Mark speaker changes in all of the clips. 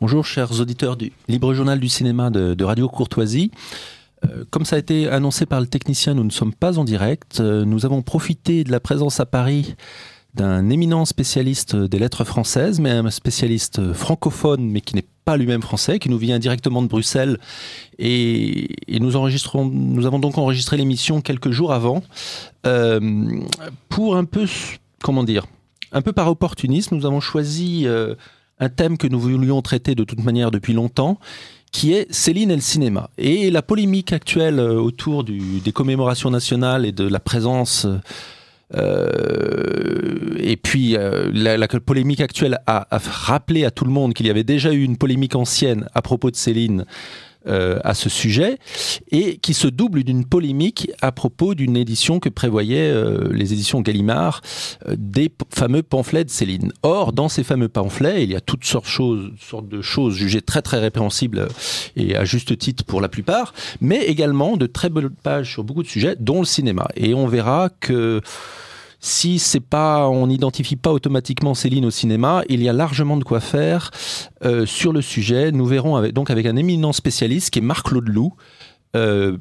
Speaker 1: Bonjour chers auditeurs du Libre Journal du Cinéma de, Radio Courtoisie. Euh, comme ça a été annoncé par le technicien, nous ne sommes pas en direct. Euh, nous avons profité de la présence à Paris d'un éminent spécialiste des lettres françaises, mais un spécialiste francophone, mais qui n'est pas lui-même français, qui nous vient directement de Bruxelles. Et, nous, enregistrons, nous avons donc enregistré l'émission quelques jours avant, euh, pour un peu, comment dire, un peu par opportunisme, nous avons choisi un thème que nous voulions traiter de toute manière depuis longtemps, qui est Céline et le cinéma. Et la polémique actuelle euh, autour des commémorations nationales et de la présence... Euh, et puis euh, la, polémique actuelle a rappelé à tout le monde qu'il y avait déjà eu une polémique ancienne à propos de Céline euh, à ce sujet et qui se double d'une polémique à propos d'une édition que prévoyaient euh, les éditions Gallimard euh, des fameux pamphlets de Céline. Or, dans ces fameux pamphlets, il y a toutes sortes, sortes de choses jugées très très répréhensibles et à juste titre pour la plupart, mais également de très belles pages sur beaucoup de sujets, dont le cinéma. Et on verra que si c'est pas, on n'identifie pas automatiquement Céline au cinéma, il y a largement de quoi faire euh, sur le sujet. Nous verrons avec, donc avec un éminent spécialiste qui est Marc Laudeloup. Euh,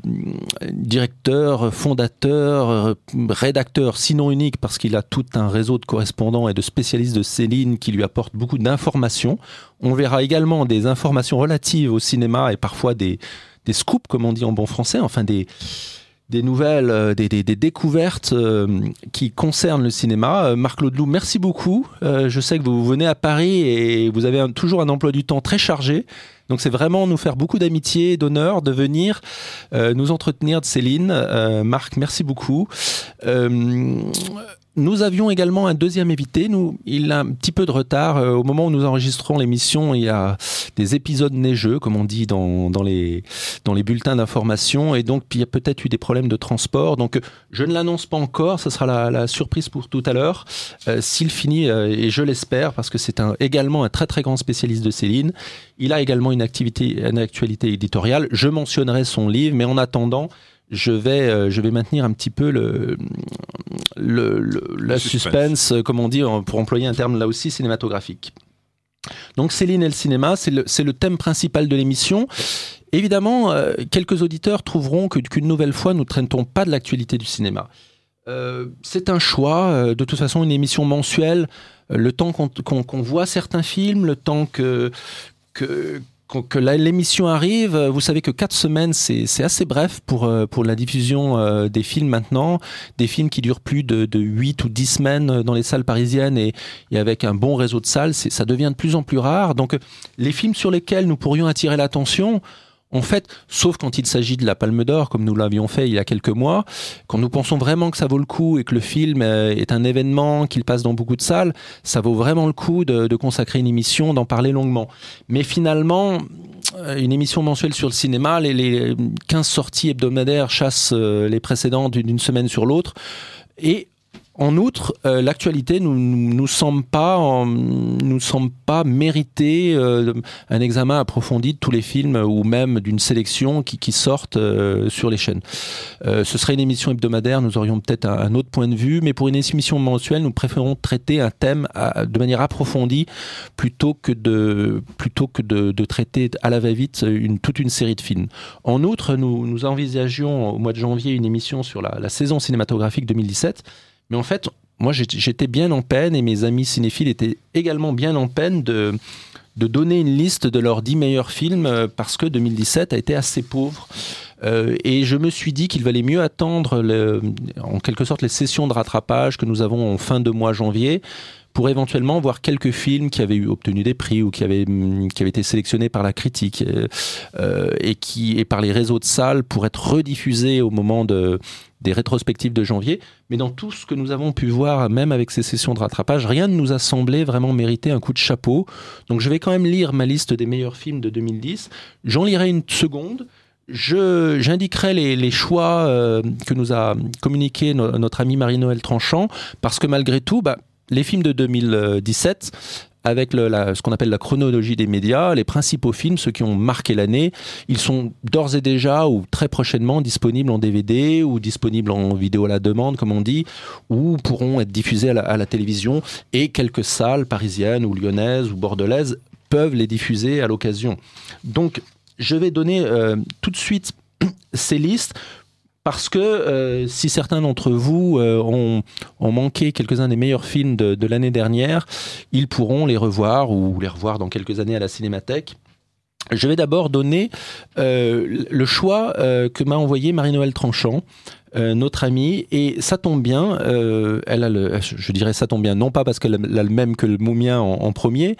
Speaker 1: directeur, fondateur, euh, rédacteur, sinon unique, parce qu'il a tout un réseau de correspondants et de spécialistes de Céline qui lui apportent beaucoup d'informations. On verra également des informations relatives au cinéma et parfois des, des scoops, comme on dit en bon français, enfin des, des nouvelles, euh, des, découvertes euh, qui concernent le cinéma. Euh, Marc Laudeloup, merci beaucoup. je sais que vous venez à Paris et vous avez toujours un emploi du temps très chargé. Donc c'est vraiment nous faire beaucoup d'amitié, d'honneur de venir nous entretenir de Céline. Marc, merci beaucoup. Nous avions également un deuxième évité, Nous, il a un petit peu de retard. Euh, au moment où nous enregistrons l'émission, il y a des épisodes neigeux, comme on dit dans, dans les, dans les bulletins d'information. Et donc, il y a peut-être eu des problèmes de transport. Donc, euh, je ne l'annonce pas encore. Ce sera la, surprise pour tout à l'heure. Euh, s'il finit, et je l'espère, parce que c'est également un très, très grand spécialiste de Céline. Il a également une activité, une actualité éditoriale. Je mentionnerai son livre, mais en attendant, je vais, euh, je vais maintenir un petit peu le, le, la suspense. Euh, comme on dit, pour employer un terme là aussi cinématographique. Donc Céline et le cinéma, c'est le, le, thème principal de l'émission. Évidemment, euh, quelques auditeurs trouveront qu'une nouvelle fois, nous ne pas de l'actualité du cinéma. c'est un choix, de toute façon, une émission mensuelle. Le temps qu'on voit certains films, le temps que, que, que l'émission arrive, euh, vous savez que quatre semaines, c'est assez bref pour, euh, pour la diffusion euh, des films maintenant, des films qui durent plus de, huit ou dix semaines dans les salles parisiennes et, et avec un bon réseau de salles, ça devient de plus en plus rare. Donc les films sur lesquels nous pourrions attirer l'attention, en fait, sauf quand il s'agit de la Palme d'Or, comme nous l'avions fait il y a quelques mois, quand nous pensons vraiment que ça vaut le coup et que le film euh, est un événement, qu'il passe dans beaucoup de salles, ça vaut vraiment le coup de, consacrer une émission, d'en parler longuement. Mais finalement, euh, une émission mensuelle sur le cinéma, les, les 15 sorties hebdomadaires chassent euh, les précédentes d'une semaine sur l'autre. Et en outre, euh, l'actualité nous, nous, semble pas mériter euh, un examen approfondi de tous les films ou même d'une sélection qui, sortent euh, sur les chaînes. ce serait une émission hebdomadaire, nous aurions peut-être un, autre point de vue, mais pour une émission mensuelle, nous préférons traiter un thème de manière approfondie plutôt que de plutôt que de, traiter à la va-vite toute une série de films. En outre, nous, nous envisagions au mois de janvier une émission sur la saison cinématographique 2017 mais en fait, moi, j'étais bien en peine et mes amis cinéphiles étaient également bien en peine de, de donner une liste de leurs dix meilleurs films euh, parce que 2017 a été assez pauvre. Euh, et je me suis dit qu'il valait mieux attendre en quelque sorte les sessions de rattrapage que nous avons en fin de mois janvier pour éventuellement voir quelques films qui avaient eu, obtenu des prix ou qui avaient, qui avaient été sélectionnés par la critique euh, et, qui, par les réseaux de salles pour être rediffusés au moment de, des rétrospectives de janvier mais dans tout ce que nous avons pu voir, même avec ces sessions de rattrapage, rien ne nous a semblé vraiment mériter un coup de chapeau. Donc je vais quand même lire ma liste des meilleurs films de 2010. J'en lirai une seconde. Je, j'indiquerai les, choix euh, que nous a communiqué notre ami Marie-Noël Tranchant, parce que malgré tout, bah, les films de 2017 avec ce qu'on appelle la chronologie des médias, les principaux films, ceux qui ont marqué l'année. Ils sont d'ores et déjà ou très prochainement disponibles en DVD ou disponibles en vidéo à la demande, comme on dit, ou pourront être diffusés à la, télévision et quelques salles parisiennes ou lyonnaises ou bordelaises peuvent les diffuser à l'occasion. Donc, je vais donner euh, tout de suite ces listes parce que euh, si certains d'entre vous euh, ont, manqué quelques-uns des meilleurs films de, l'année dernière, ils pourront les revoir ou les revoir dans quelques années à la Cinémathèque. Je vais d'abord donner euh, le choix que m'a envoyé Marie-Noël Tranchant, notre amie, et ça tombe bien, elle a je dirais ça tombe bien, non pas parce qu'elle a le même que le Moumien en, en premier,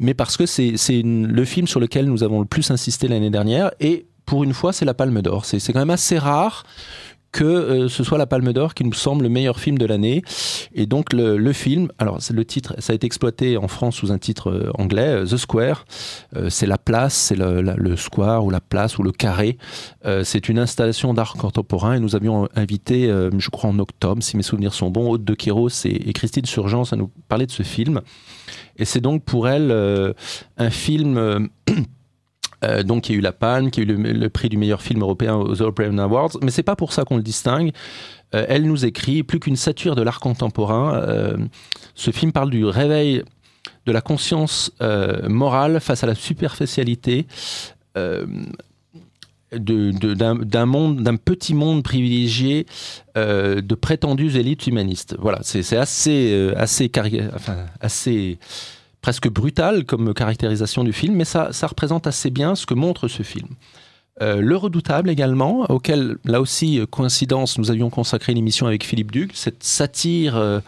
Speaker 1: mais parce que c'est le film sur lequel nous avons le plus insisté l'année dernière, et pour une fois, c'est la Palme d'Or. C'est quand même assez rare que euh, ce soit la Palme d'Or qui nous semble le meilleur film de l'année. Et donc le, film, alors le titre, ça a été exploité en France sous un titre euh, anglais, euh, The Square. c'est la place, c'est le, square ou la place ou le carré. c'est une installation d'art contemporain et nous avions invité, je crois en octobre, si mes souvenirs sont bons, haute de Kéros et, et Christine Surgence à nous parler de ce film. Et c'est donc pour elle un film... Euh, donc, il y a eu la panne, qui a eu le, prix du meilleur film européen aux European Awards. Mais c'est pas pour ça qu'on le distingue. Euh, elle nous écrit plus qu'une satire de l'art contemporain. Euh, ce film parle du réveil de la conscience morale face à la superficialité. d'un monde, d'un petit monde privilégié de prétendues élites humanistes. Voilà, c'est assez, assez, assez presque brutale comme caractérisation du film, mais ça, ça représente assez bien ce que montre ce film. Euh, le Redoutable également, auquel, là aussi, euh, coïncidence, nous avions consacré une émission avec Philippe Duc, cette satire euh,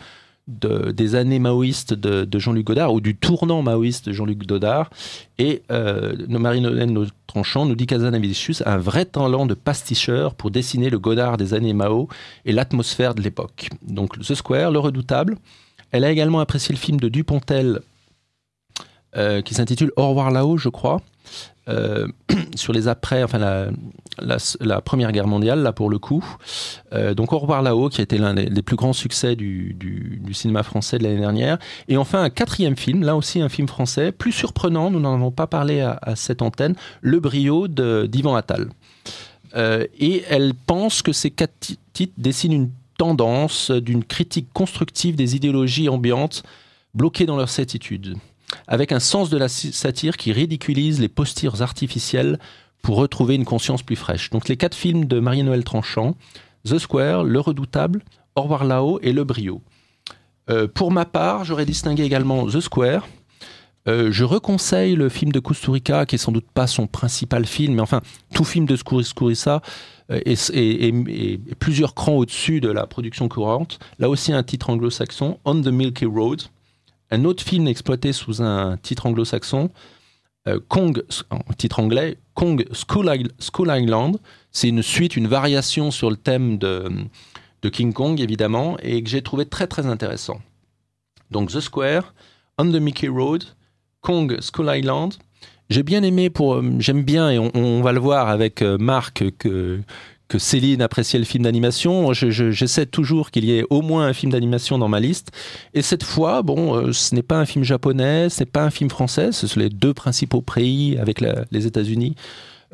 Speaker 1: des années maoïstes de, Jean-Luc Godard, ou du tournant maoïste de Jean-Luc Godard. Et euh, marie nos Tranchant nous dit qu'Azanavicius a un vrai talent de pasticheur pour dessiner le Godard des années Mao et l'atmosphère de l'époque. Donc The Square, Le Redoutable. Elle a également apprécié le film de Dupontel, euh, qui s'intitule Au revoir là-haut, je crois, euh, sur les après, enfin la, Première Guerre mondiale, là pour le coup. Euh, donc Au revoir là-haut, qui a été l'un des, plus grands succès du, cinéma français de l'année dernière. Et enfin un quatrième film, là aussi un film français, plus surprenant, nous n'en avons pas parlé à, à, cette antenne, Le Brio d'Ivan Attal. et elle pense que ces quatre titres dessinent une tendance d'une critique constructive des idéologies ambiantes bloquées dans leur certitude avec un sens de la satire qui ridiculise les postures artificielles pour retrouver une conscience plus fraîche. Donc les quatre films de Marie-Noël Tranchant, The Square, Le Redoutable, Au revoir là-haut et Le Brio. Euh, pour ma part, j'aurais distingué également The Square. Euh, je reconseille le film de Kusturica, qui est sans doute pas son principal film, mais enfin, tout film de Kusturica et euh, plusieurs crans au-dessus de la production courante. Là aussi, un titre anglo-saxon, On the Milky Road, un autre film exploité sous un titre anglo-saxon, euh, Kong, en titre anglais, Kong School, Island. C'est une suite, une variation sur le thème de, de King Kong, évidemment, et que j'ai trouvé très très intéressant. Donc The Square, On the Mickey Road, Kong School Island. J'ai bien aimé pour, euh, j'aime bien et on, on, va le voir avec euh, Marc que que Céline appréciait le film d'animation. J'essaie toujours qu'il y ait au moins un film d'animation dans ma liste. Et cette fois, bon, euh, ce n'est pas un film japonais, ce n'est pas un film français, ce sont les deux principaux pays avec les États-Unis,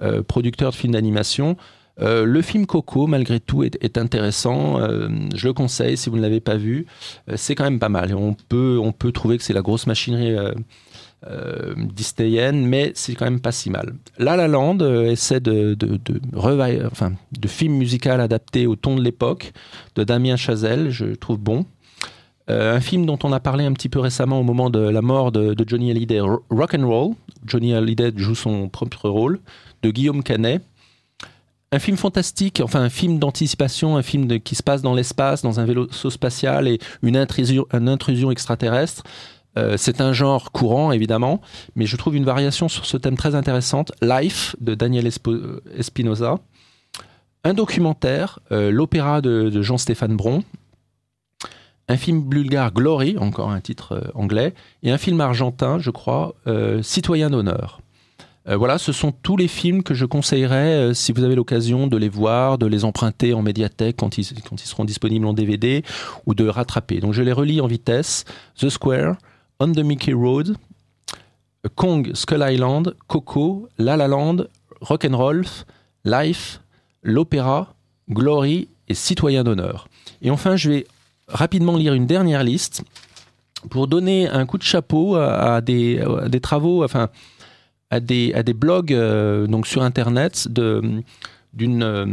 Speaker 1: euh, producteurs de films d'animation. Euh, le film Coco, malgré tout, est, intéressant. je le conseille si vous ne l'avez pas vu. c'est quand même pas mal. On peut, on peut trouver que c'est la grosse machinerie euh, mais c'est quand même pas si mal. La La Land euh, essaie de, de, enfin, de film musical adapté au ton de l'époque de Damien Chazelle, je trouve bon. Euh, un film dont on a parlé un petit peu récemment au moment de la mort de, Johnny Hallyday, Rock and Roll. Johnny Hallyday joue son propre rôle de Guillaume Canet. Un film fantastique, enfin un film d'anticipation, un film qui se passe dans l'espace, dans un vélo spatial et une intrusion, une intrusion extraterrestre. Euh, c'est un genre courant, évidemment, mais je trouve une variation sur ce thème très intéressante, Life de Daniel euh, Espinosa, un documentaire, euh, l'opéra de, Jean-Stéphane Bron, un film bulgare, Glory, encore un titre anglais, et un film argentin, je crois, Citoyen d'honneur. voilà, ce sont tous les films que je conseillerais si vous avez l'occasion de les voir, de les emprunter en médiathèque quand ils seront disponibles en DVD ou de rattraper. Donc je les relis en vitesse. The Square, on the Mickey Road, Kong, Skull Island, Coco, La La Land, Rock'n'Roll, Life, L'Opéra, Glory et Citoyen d'honneur. Et enfin, je vais rapidement lire une dernière liste pour donner un coup de chapeau à, des, travaux, enfin, à des, à des blogs euh, donc sur Internet de euh,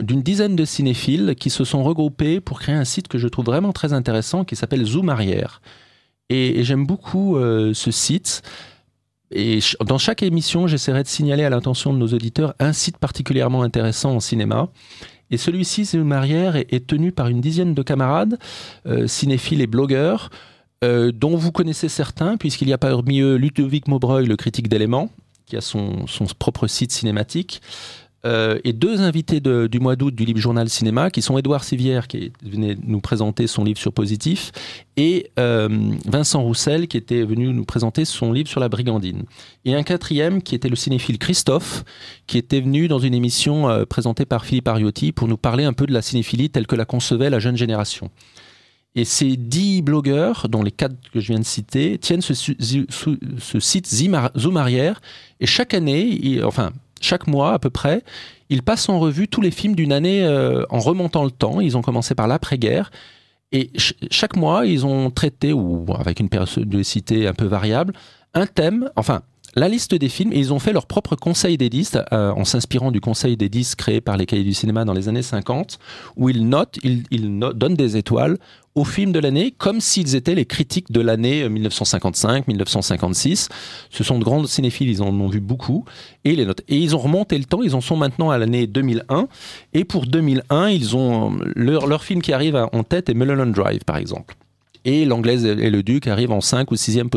Speaker 1: d'une dizaine de cinéphiles qui se sont regroupés pour créer un site que je trouve vraiment très intéressant qui s'appelle Zoom Arrière. Et, j'aime beaucoup euh, ce site. Et dans chaque émission, j'essaierai de signaler à l'intention de nos auditeurs un site particulièrement intéressant en cinéma. Et celui-ci, c'est une est, est tenu par une dizaine de camarades, euh, cinéphiles et blogueurs, euh, dont vous connaissez certains, puisqu'il n'y a parmi eux Ludovic Maubreuil, le critique d'éléments, qui a son, son propre site cinématique. Euh, et deux invités du mois d'août du Libre Journal Cinéma, qui sont Édouard Sivière, qui venait nous présenter son livre sur Positif, et euh, Vincent Roussel, qui était venu nous présenter son livre sur la brigandine. Et un quatrième, qui était le cinéphile Christophe, qui était venu dans une émission euh, présentée par Philippe Ariotti pour nous parler un peu de la cinéphilie telle que la concevait la jeune génération. Et ces dix blogueurs, dont les quatre que je viens de citer, tiennent ce, site Zoom arrière. Et chaque année, enfin, chaque mois à peu près, ils passent en revue tous les films d'une année euh, en remontant le temps. Ils ont commencé par l'après-guerre. Et chaque mois, ils ont traité, ou avec une périodicité un peu variable, un thème, enfin la liste des films et ils ont fait leur propre conseil des listes euh, en s'inspirant du conseil des 10 créé par les cahiers du cinéma dans les années 50 où ils notent, ils, donnent des étoiles aux films de l'année comme s'ils étaient les critiques de l'année 1955-1956. Euh, Ce sont de grands cinéphiles, ils en ont vu beaucoup et les notes. Et ils ont remonté le temps, ils en sont maintenant à l'année 2001 et pour 2001, ils ont leur, film qui arrive en tête est Mulholland Drive par exemple et l'anglaise et le duc arrivent en 5 ou 6e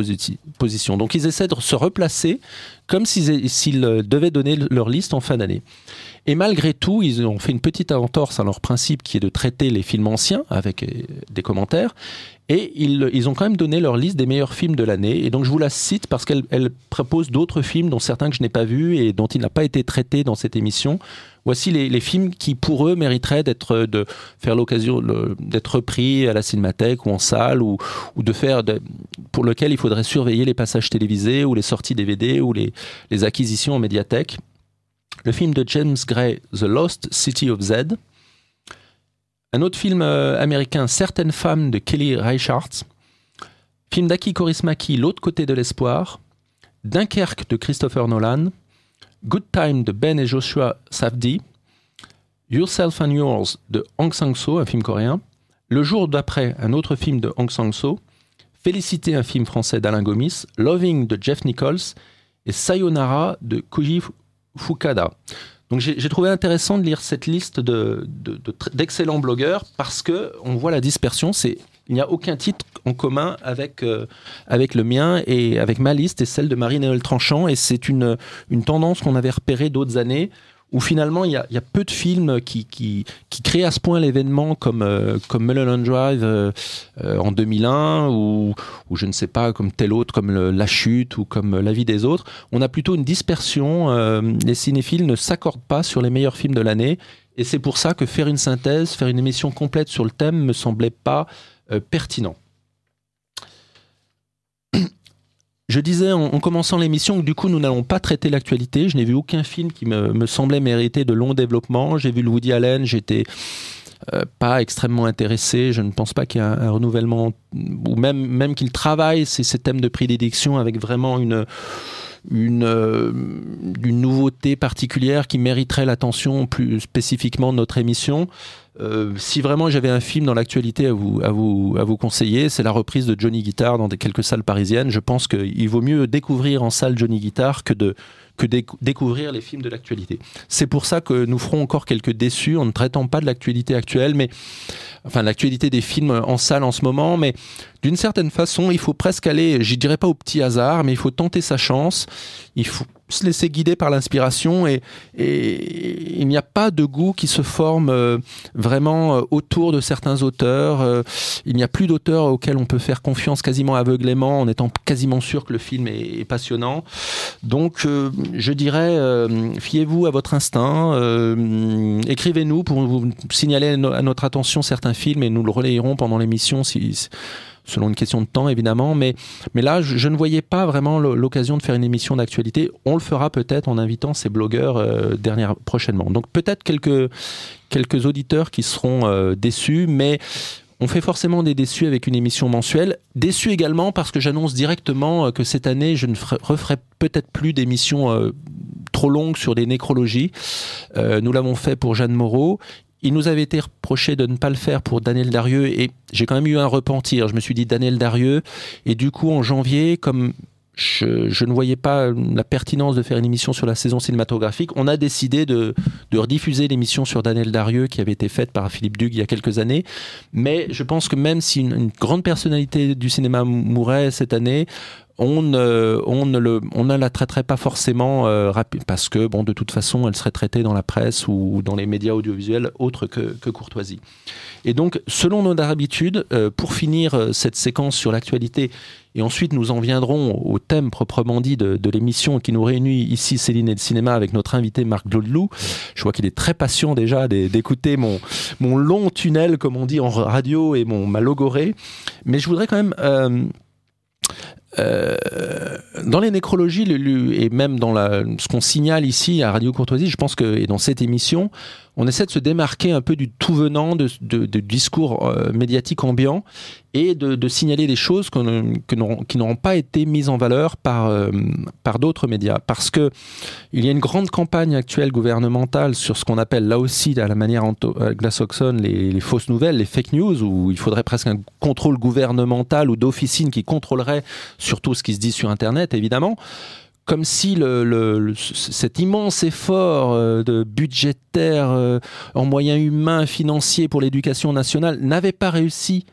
Speaker 1: position. Donc ils essaient de se replacer comme s'ils euh, devaient donner leur liste en fin d'année. Et malgré tout, ils ont fait une petite entorse à leur principe qui est de traiter les films anciens avec euh, des commentaires. Et ils ont quand même donné leur liste des meilleurs films de l'année. Et donc je vous la cite parce qu'elle propose d'autres films dont certains que je n'ai pas vus et dont il n'a pas été traité dans cette émission voici les, films qui pour eux mériteraient d'être euh, de faire l'occasion d'être repris à la cinémathèque ou en salle ou, de faire pour lequel il faudrait surveiller les passages télévisés ou les sorties DVD ou les, acquisitions en médiathèque. Le film de James Gray, The Lost City of Z. Un autre film euh, américain, Certaines femmes de Kelly Reichardt. Film d'Aki Korismaki, L'autre côté de l'espoir. Dunkerque de Christopher Nolan. Good Time de Ben et Joshua Safdi, Yourself and Yours de Hong Sang-soo, un film coréen, Le jour d'après, un autre film de Hong Sang-soo, Félicité, un film français d'Alain Gomis, Loving de Jeff Nichols et Sayonara de Koji Fukada. Donc j'ai trouvé intéressant de lire cette liste d'excellents de, blogueurs parce que on voit la dispersion. C'est il n'y a aucun titre en commun avec, euh, avec le mien et avec ma liste et celle de Marie-Noël Tranchant. Et c'est une, une tendance qu'on avait repérée d'autres années où finalement il y, a, peu de films qui, qui, créent à ce point l'événement comme, euh, comme Mulholland Drive euh, en 2001 ou, ou, je ne sais pas, comme tel autre, comme La Chute ou comme La vie des autres. On a plutôt une dispersion, les cinéphiles ne s'accordent pas sur les meilleurs films de l'année et c'est pour ça que faire une synthèse, faire une émission complète sur le thème me semblait pas euh, pertinent. Je disais en, commençant l'émission que du coup nous n'allons pas traiter l'actualité. Je n'ai vu aucun film qui me, semblait mériter de long développement J'ai vu le Woody Allen, j'étais euh, pas extrêmement intéressé. Je ne pense pas qu'il y ait un, renouvellement ou même, même qu'il travaille ces, ces, thèmes de prédilection avec vraiment une, une, euh, nouveauté particulière qui mériterait l'attention plus spécifiquement de notre émission. Euh, si vraiment j'avais un film dans l'actualité à vous, à, vous, à vous conseiller, c'est la reprise de Johnny Guitar dans des, quelques salles parisiennes. Je pense qu'il vaut mieux découvrir en salle Johnny Guitar que de, que découvrir les films de l'actualité. C'est pour ça que nous ferons encore quelques déçus en ne traitant pas de l'actualité actuelle, mais enfin l'actualité des films en salle en ce moment, mais d'une certaine façon, il faut presque aller, j'y dirais pas au petit hasard, mais il faut tenter sa chance. Il faut se laisser guider par l'inspiration et, il n'y a pas de goût qui se forme euh, vraiment euh, autour de certains auteurs. Euh, il n'y a plus d'auteurs auxquels on peut faire confiance quasiment aveuglément en étant quasiment sûr que le film est, passionnant. Donc je dirais, fiez-vous à votre instinct, écrivez-nous pour vous signaler à, notre attention certains films et nous le relayerons pendant l'émission si selon une question de temps évidemment. Mais, mais là, je, ne voyais pas vraiment l'occasion de faire une émission d'actualité. On le fera peut-être en invitant ces blogueurs euh, prochainement. Donc peut-être quelques, quelques auditeurs qui seront euh, déçus, mais on fait forcément des déçus avec une émission mensuelle. Déçus également parce que j'annonce directement euh, que cette année, je ne referai peut-être plus d'émissions trop longues sur des nécrologies. nous l'avons fait pour Jeanne Moreau. Il nous avait été reproché de ne pas le faire pour Daniel Darieux et j'ai quand même eu un repentir. Je me suis dit Daniel Darieux et du coup en janvier, comme je, ne voyais pas la pertinence de faire une émission sur la saison cinématographique. On a décidé de, rediffuser l'émission sur Daniel Darieux qui avait été faite par Philippe Dugue il y a quelques années. Mais je pense que même si une grande personnalité du cinéma mourait cette année, on, on, ne le, on ne la traiterait pas forcément euh, parce que, bon, de toute façon, elle serait traitée dans la presse ou dans les médias audiovisuels autres que, courtoisie. Et donc, selon nos habitudes, euh, pour finir euh, cette séquence sur l'actualité, et ensuite nous en viendrons au thème proprement dit de, l'émission qui nous réunit ici, Céline et le cinéma, avec notre invité Marc Glodlou. Je vois qu'il est très patient déjà d'écouter mon, mon long tunnel, comme on dit en radio, et mon, ma logorée. Mais je voudrais quand même... Euh, dans les nécrologies, et même dans la, ce qu'on signale ici à Radio Courtoisie, je pense que, et dans cette émission, on essaie de se démarquer un peu du tout venant de, discours euh, médiatique ambiant et de, signaler des choses qui n'auront pas été mises en valeur euh, par, d'autres médias. Parce que il y a une grande campagne actuelle gouvernementale sur ce qu'on appelle là aussi, à la manière anglo-saxonne, euh, les, les, fausses nouvelles, les fake news, où il faudrait presque un contrôle gouvernemental ou d'officine qui contrôlerait surtout ce qui se dit sur Internet, évidemment comme si le, cet immense effort euh, budgétaire euh, en moyens humains, financiers pour l'éducation nationale n'avait pas réussi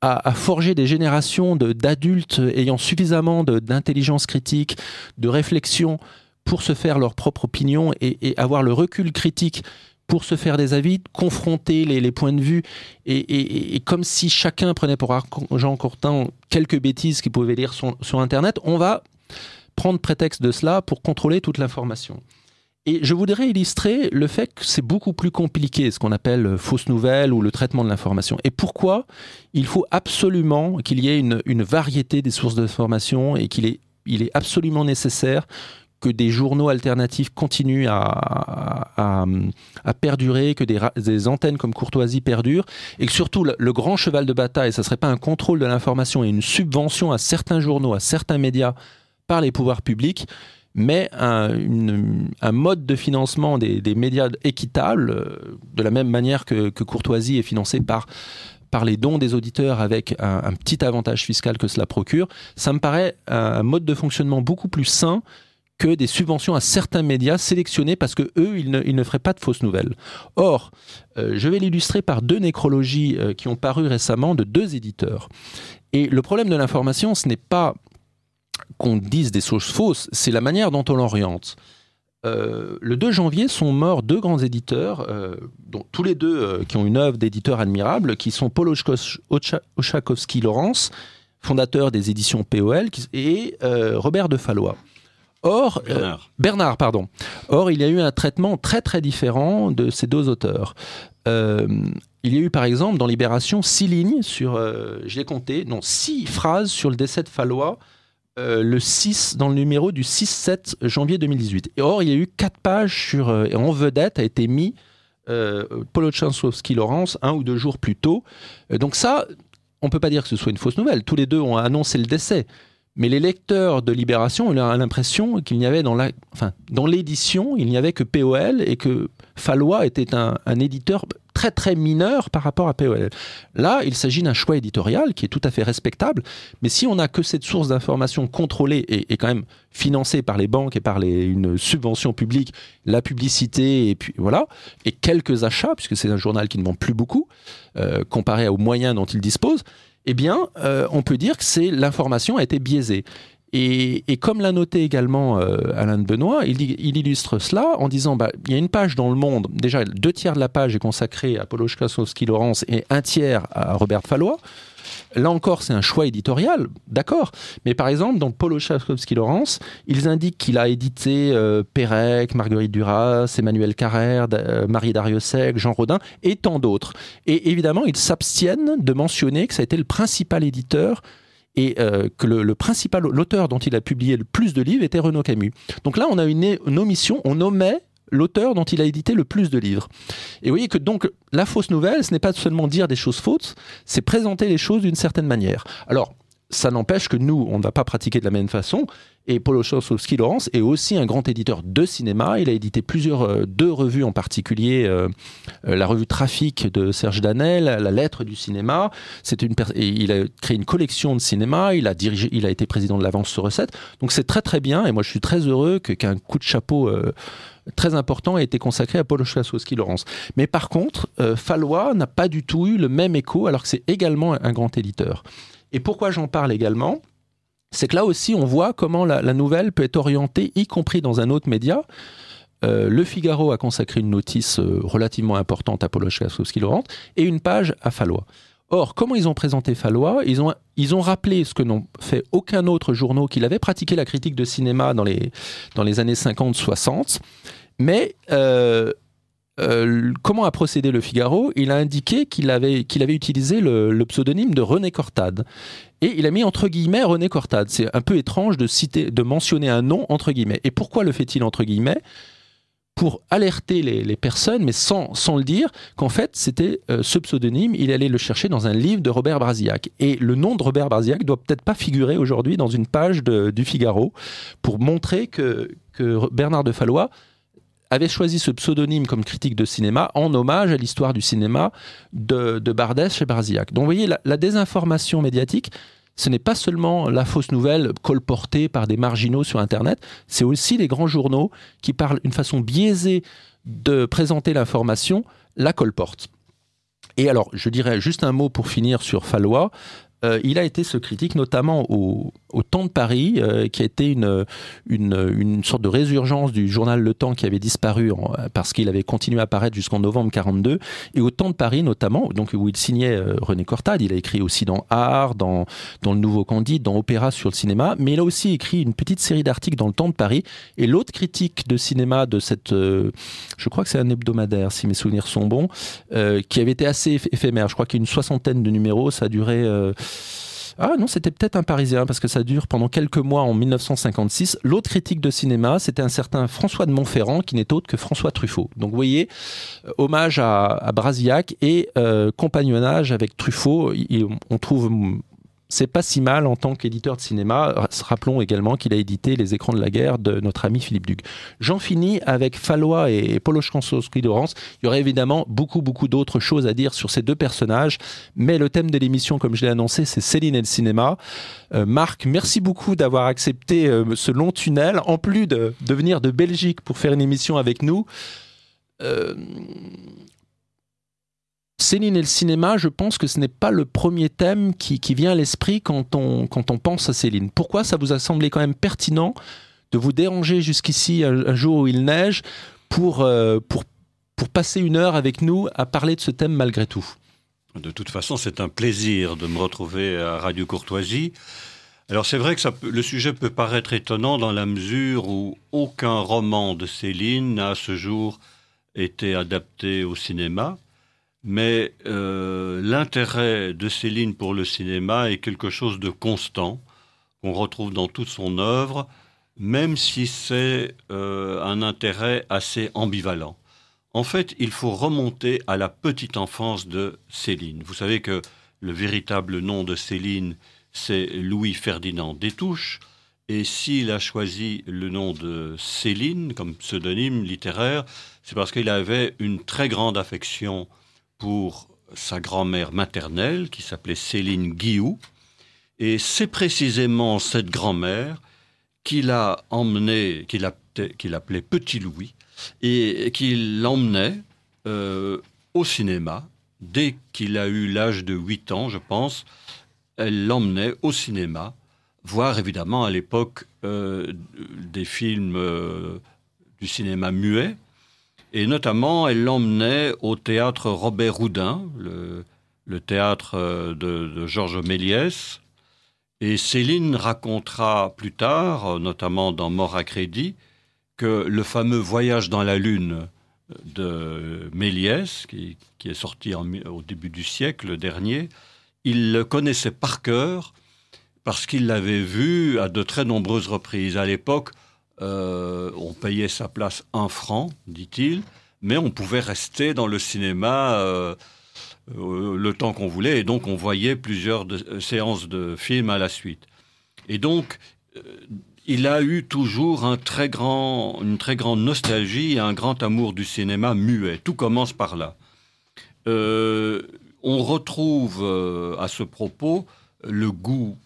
Speaker 1: à, forger des générations d'adultes ayant suffisamment d'intelligence critique, de réflexion pour se faire leur propre opinion et, avoir le recul critique pour se faire des avis, confronter les, points de vue, et, comme si chacun prenait pour Jean Courtin quelques bêtises qu'il pouvait lire sur Internet, on va prendre prétexte de cela pour contrôler toute l'information. Et je voudrais illustrer le fait que c'est beaucoup plus compliqué, ce qu'on appelle euh, fausse nouvelle ou le traitement de l'information. Et pourquoi il faut absolument qu'il y ait une, variété des sources d'information et qu'il est, il est absolument nécessaire que des journaux alternatifs continuent à, à, perdurer, que des, des, antennes comme Courtoisie perdurent, et que surtout le, grand cheval de bataille, ça ne serait pas un contrôle de l'information et une subvention à certains journaux, à certains médias par les pouvoirs publics, mais un, mode de financement des, médias équitable, euh, de la même manière que, Courtoisie est financé par par les dons des auditeurs avec un, petit avantage fiscal que cela procure, ça me paraît un mode de fonctionnement beaucoup plus sain que des subventions à certains médias sélectionnés parce que eux, ils ne, ils feraient pas de fausses nouvelles. Or, euh, je vais l'illustrer par deux nécrologies euh, qui ont paru récemment de deux éditeurs. Et le problème de l'information, ce n'est pas qu'on dise des choses fausses, c'est la manière dont on l'oriente. Euh, le 2 janvier sont morts deux grands éditeurs, euh, dont tous les deux euh, qui ont une œuvre d'éditeur admirable, qui sont Paul ochakowski laurence fondateur des éditions POL, et Robert de Fallois. Or, Bernard. pardon. Or, il y a eu un traitement très très différent de ces deux auteurs. il y a eu par exemple dans Libération six lignes sur, je l'ai compté, non six phrases sur le décès de Fallois euh, le 6, dans le numéro du 6-7 janvier 2018. or, il y a eu quatre pages sur, euh, en vedette a été mis euh, Laurence un ou deux jours plus tôt. Euh, donc ça, on peut pas dire que ce soit une fausse nouvelle. Tous les deux ont annoncé le décès. Mais les lecteurs de Libération ont l'impression qu'il n'y avait dans la, enfin, dans l'édition, il n'y avait que POL et que Fallois était un éditeur très très mineur par rapport à POL. Là, il s'agit d'un choix éditorial qui est tout à fait respectable, mais si on n'a que cette source d'information contrôlée et, quand même financée par les banques et par une subvention publique, la publicité et puis voilà, et quelques achats, puisque c'est un journal qui ne vend plus beaucoup, euh, comparé aux moyens dont il dispose, eh bien, euh, on peut dire que l'information a été biaisée. Et, comme l'a noté également euh, Alain de Benoît, il, illustre cela en disant bah, il y a une page dans Le Monde, déjà deux tiers de la page est consacrée à Paulo laurence et un tiers à Robert Fallois. Là encore, c'est un choix éditorial, d'accord. Mais par exemple, dans Polo laurence ils indiquent qu'il a édité Perec, euh, Pérec, Marguerite Duras, Emmanuel Carrère, euh, Marie Jean Rodin et tant d'autres. Et évidemment, ils s'abstiennent de mentionner que ça a été le principal éditeur et euh, que le, principal, l'auteur dont il a publié le plus de livres était Renaud Camus. Donc là, on a une, omission, on nommait l'auteur dont il a édité le plus de livres. Et vous voyez que donc la fausse nouvelle, ce n'est pas seulement dire des choses fausses, c'est présenter les choses d'une certaine manière. Alors, ça n'empêche que nous, on ne va pas pratiquer de la même façon, et Paul Ossowski est aussi un grand éditeur de cinéma. Il a édité plusieurs, euh, deux revues en particulier, euh, euh, la revue Trafic de Serge Danel, La Lettre du cinéma. C'est une il a créé une collection de cinéma. Il a dirigé, il a été président de l'Avance sur recette. Donc c'est très très bien. Et moi je suis très heureux qu'un coup de chapeau. très important ait été consacré à Paul Chassowski Lawrence. Mais par contre, Fallois n'a pas du tout eu le même écho alors que c'est également un grand éditeur. Et pourquoi j'en parle également c'est que là aussi, on voit comment la, nouvelle peut être orientée, y compris dans un autre média. Euh, le Figaro a consacré une notice euh, relativement importante à Polo qu'il laurent et une page à Fallois. Or, comment ils ont présenté Fallois ils ont, ils ont rappelé ce que n'ont fait aucun autre journaux qu'il avait pratiqué la critique de cinéma dans les, dans les années 50-60, mais euh, euh, comment a procédé le Figaro, il a indiqué qu'il avait, qu'il avait utilisé le, pseudonyme de René Cortade. Et il a mis entre guillemets René Cortade. C'est un peu étrange de, citer, de mentionner un nom entre guillemets. Et pourquoi le fait-il entre guillemets pour alerter les, personnes, mais sans, le dire, qu'en fait, c'était euh, ce pseudonyme, il allait le chercher dans un livre de Robert Brasillac. Et le nom de Robert Brasillac doit peut-être pas figurer aujourd'hui dans une page du Figaro pour montrer que, que Bernard de Fallois avait choisi ce pseudonyme comme critique de cinéma en hommage à l'histoire du cinéma de, Bardès chez Barzillac. Donc vous voyez, la, désinformation médiatique, ce n'est pas seulement la fausse nouvelle colportée par des marginaux sur Internet, c'est aussi les grands journaux qui, parlent une façon biaisée de présenter l'information, la colporte. Et alors, je dirais juste un mot pour finir sur Fallois. Euh, il a été ce critique, notamment au, Temps de Paris, euh, qui a été une, une, sorte de résurgence du journal Le Temps qui avait disparu parce qu'il avait continué à apparaître jusqu'en novembre 42. Et au Temps de Paris, notamment, donc où il signait euh, René Cortade, il a écrit aussi dans Art, dans, dans Le Nouveau Candide, dans Opéra sur le cinéma, mais il a aussi écrit une petite série d'articles dans Le Temps de Paris. Et l'autre critique de cinéma de cette, je crois que c'est un hebdomadaire, si mes souvenirs sont bons, qui avait été assez éphémère, je crois qu'il y a une soixantaine de numéros, ça a duré. Ah non, c'était peut-être un Parisien, parce que ça dure pendant quelques mois en 1956. L'autre critique de cinéma, c'était un certain François de Montferrand, qui n'est autre que François Truffaut. Donc vous voyez, euh, hommage à, Brasiac et euh, compagnonnage avec Truffaut. on trouve c'est pas si mal en tant qu'éditeur de cinéma. Euh, rappelons également qu'il a édité Les écrans de la guerre de notre ami Philippe Duc. J'en finis avec Fallois et Polo cansos Il y aurait évidemment beaucoup, beaucoup d'autres choses à dire sur ces deux personnages, mais le thème de l'émission, comme je l'ai annoncé, c'est Céline et le cinéma. Euh, Marc, merci beaucoup d'avoir accepté euh, ce long tunnel, en plus de, venir de Belgique pour faire une émission avec nous. Céline et le cinéma, je pense que ce n'est pas le premier thème qui, vient à l'esprit quand on, quand on pense à Céline. Pourquoi ça vous a semblé quand même pertinent de vous déranger jusqu'ici un, jour où il neige euh, pour, pour, passer une heure avec nous à parler de ce thème malgré tout
Speaker 2: De toute façon, c'est un plaisir de me retrouver à Radio Courtoisie. Alors c'est vrai que le sujet peut paraître étonnant dans la mesure où aucun roman de Céline n'a à ce jour été adapté au cinéma mais euh, l'intérêt de Céline pour le cinéma est quelque chose de constant, qu'on retrouve dans toute son œuvre, même si c'est euh, un intérêt assez ambivalent. En fait, il faut remonter à la petite enfance de Céline. Vous savez que le véritable nom de Céline, c'est Louis-Ferdinand Détouche. Et s'il a choisi le nom de Céline comme pseudonyme littéraire, c'est parce qu'il avait une très grande affection pour sa grand-mère maternelle qui s'appelait Céline Guillou. Et c'est précisément cette grand-mère qui l'a emmené, qu'il l'appelait, Petit Louis, et qui l'emmenait euh, au cinéma. Dès qu'il a eu l'âge de 8 ans, je pense, elle l'emmenait au cinéma, voir évidemment à l'époque euh, des films euh, du cinéma muet, et notamment, elle l'emmenait au théâtre Robert Roudin, le, théâtre euh, de, Georges Méliès. Et Céline racontera plus tard, euh, notamment dans Mort à crédit, que le fameux voyage dans la Lune euh, de Méliès, qui, est sorti au début du siècle dernier, il le connaissait par cœur parce qu'il l'avait vu à de très nombreuses reprises. À l'époque, euh, on payait sa place un franc, dit-il, mais on pouvait rester dans le cinéma euh, euh, le temps qu'on voulait, et donc on voyait plusieurs séances de films à la suite. Et donc, il a eu toujours une très grande nostalgie et un grand amour du cinéma muet. Tout commence par là. on retrouve à ce propos le goût,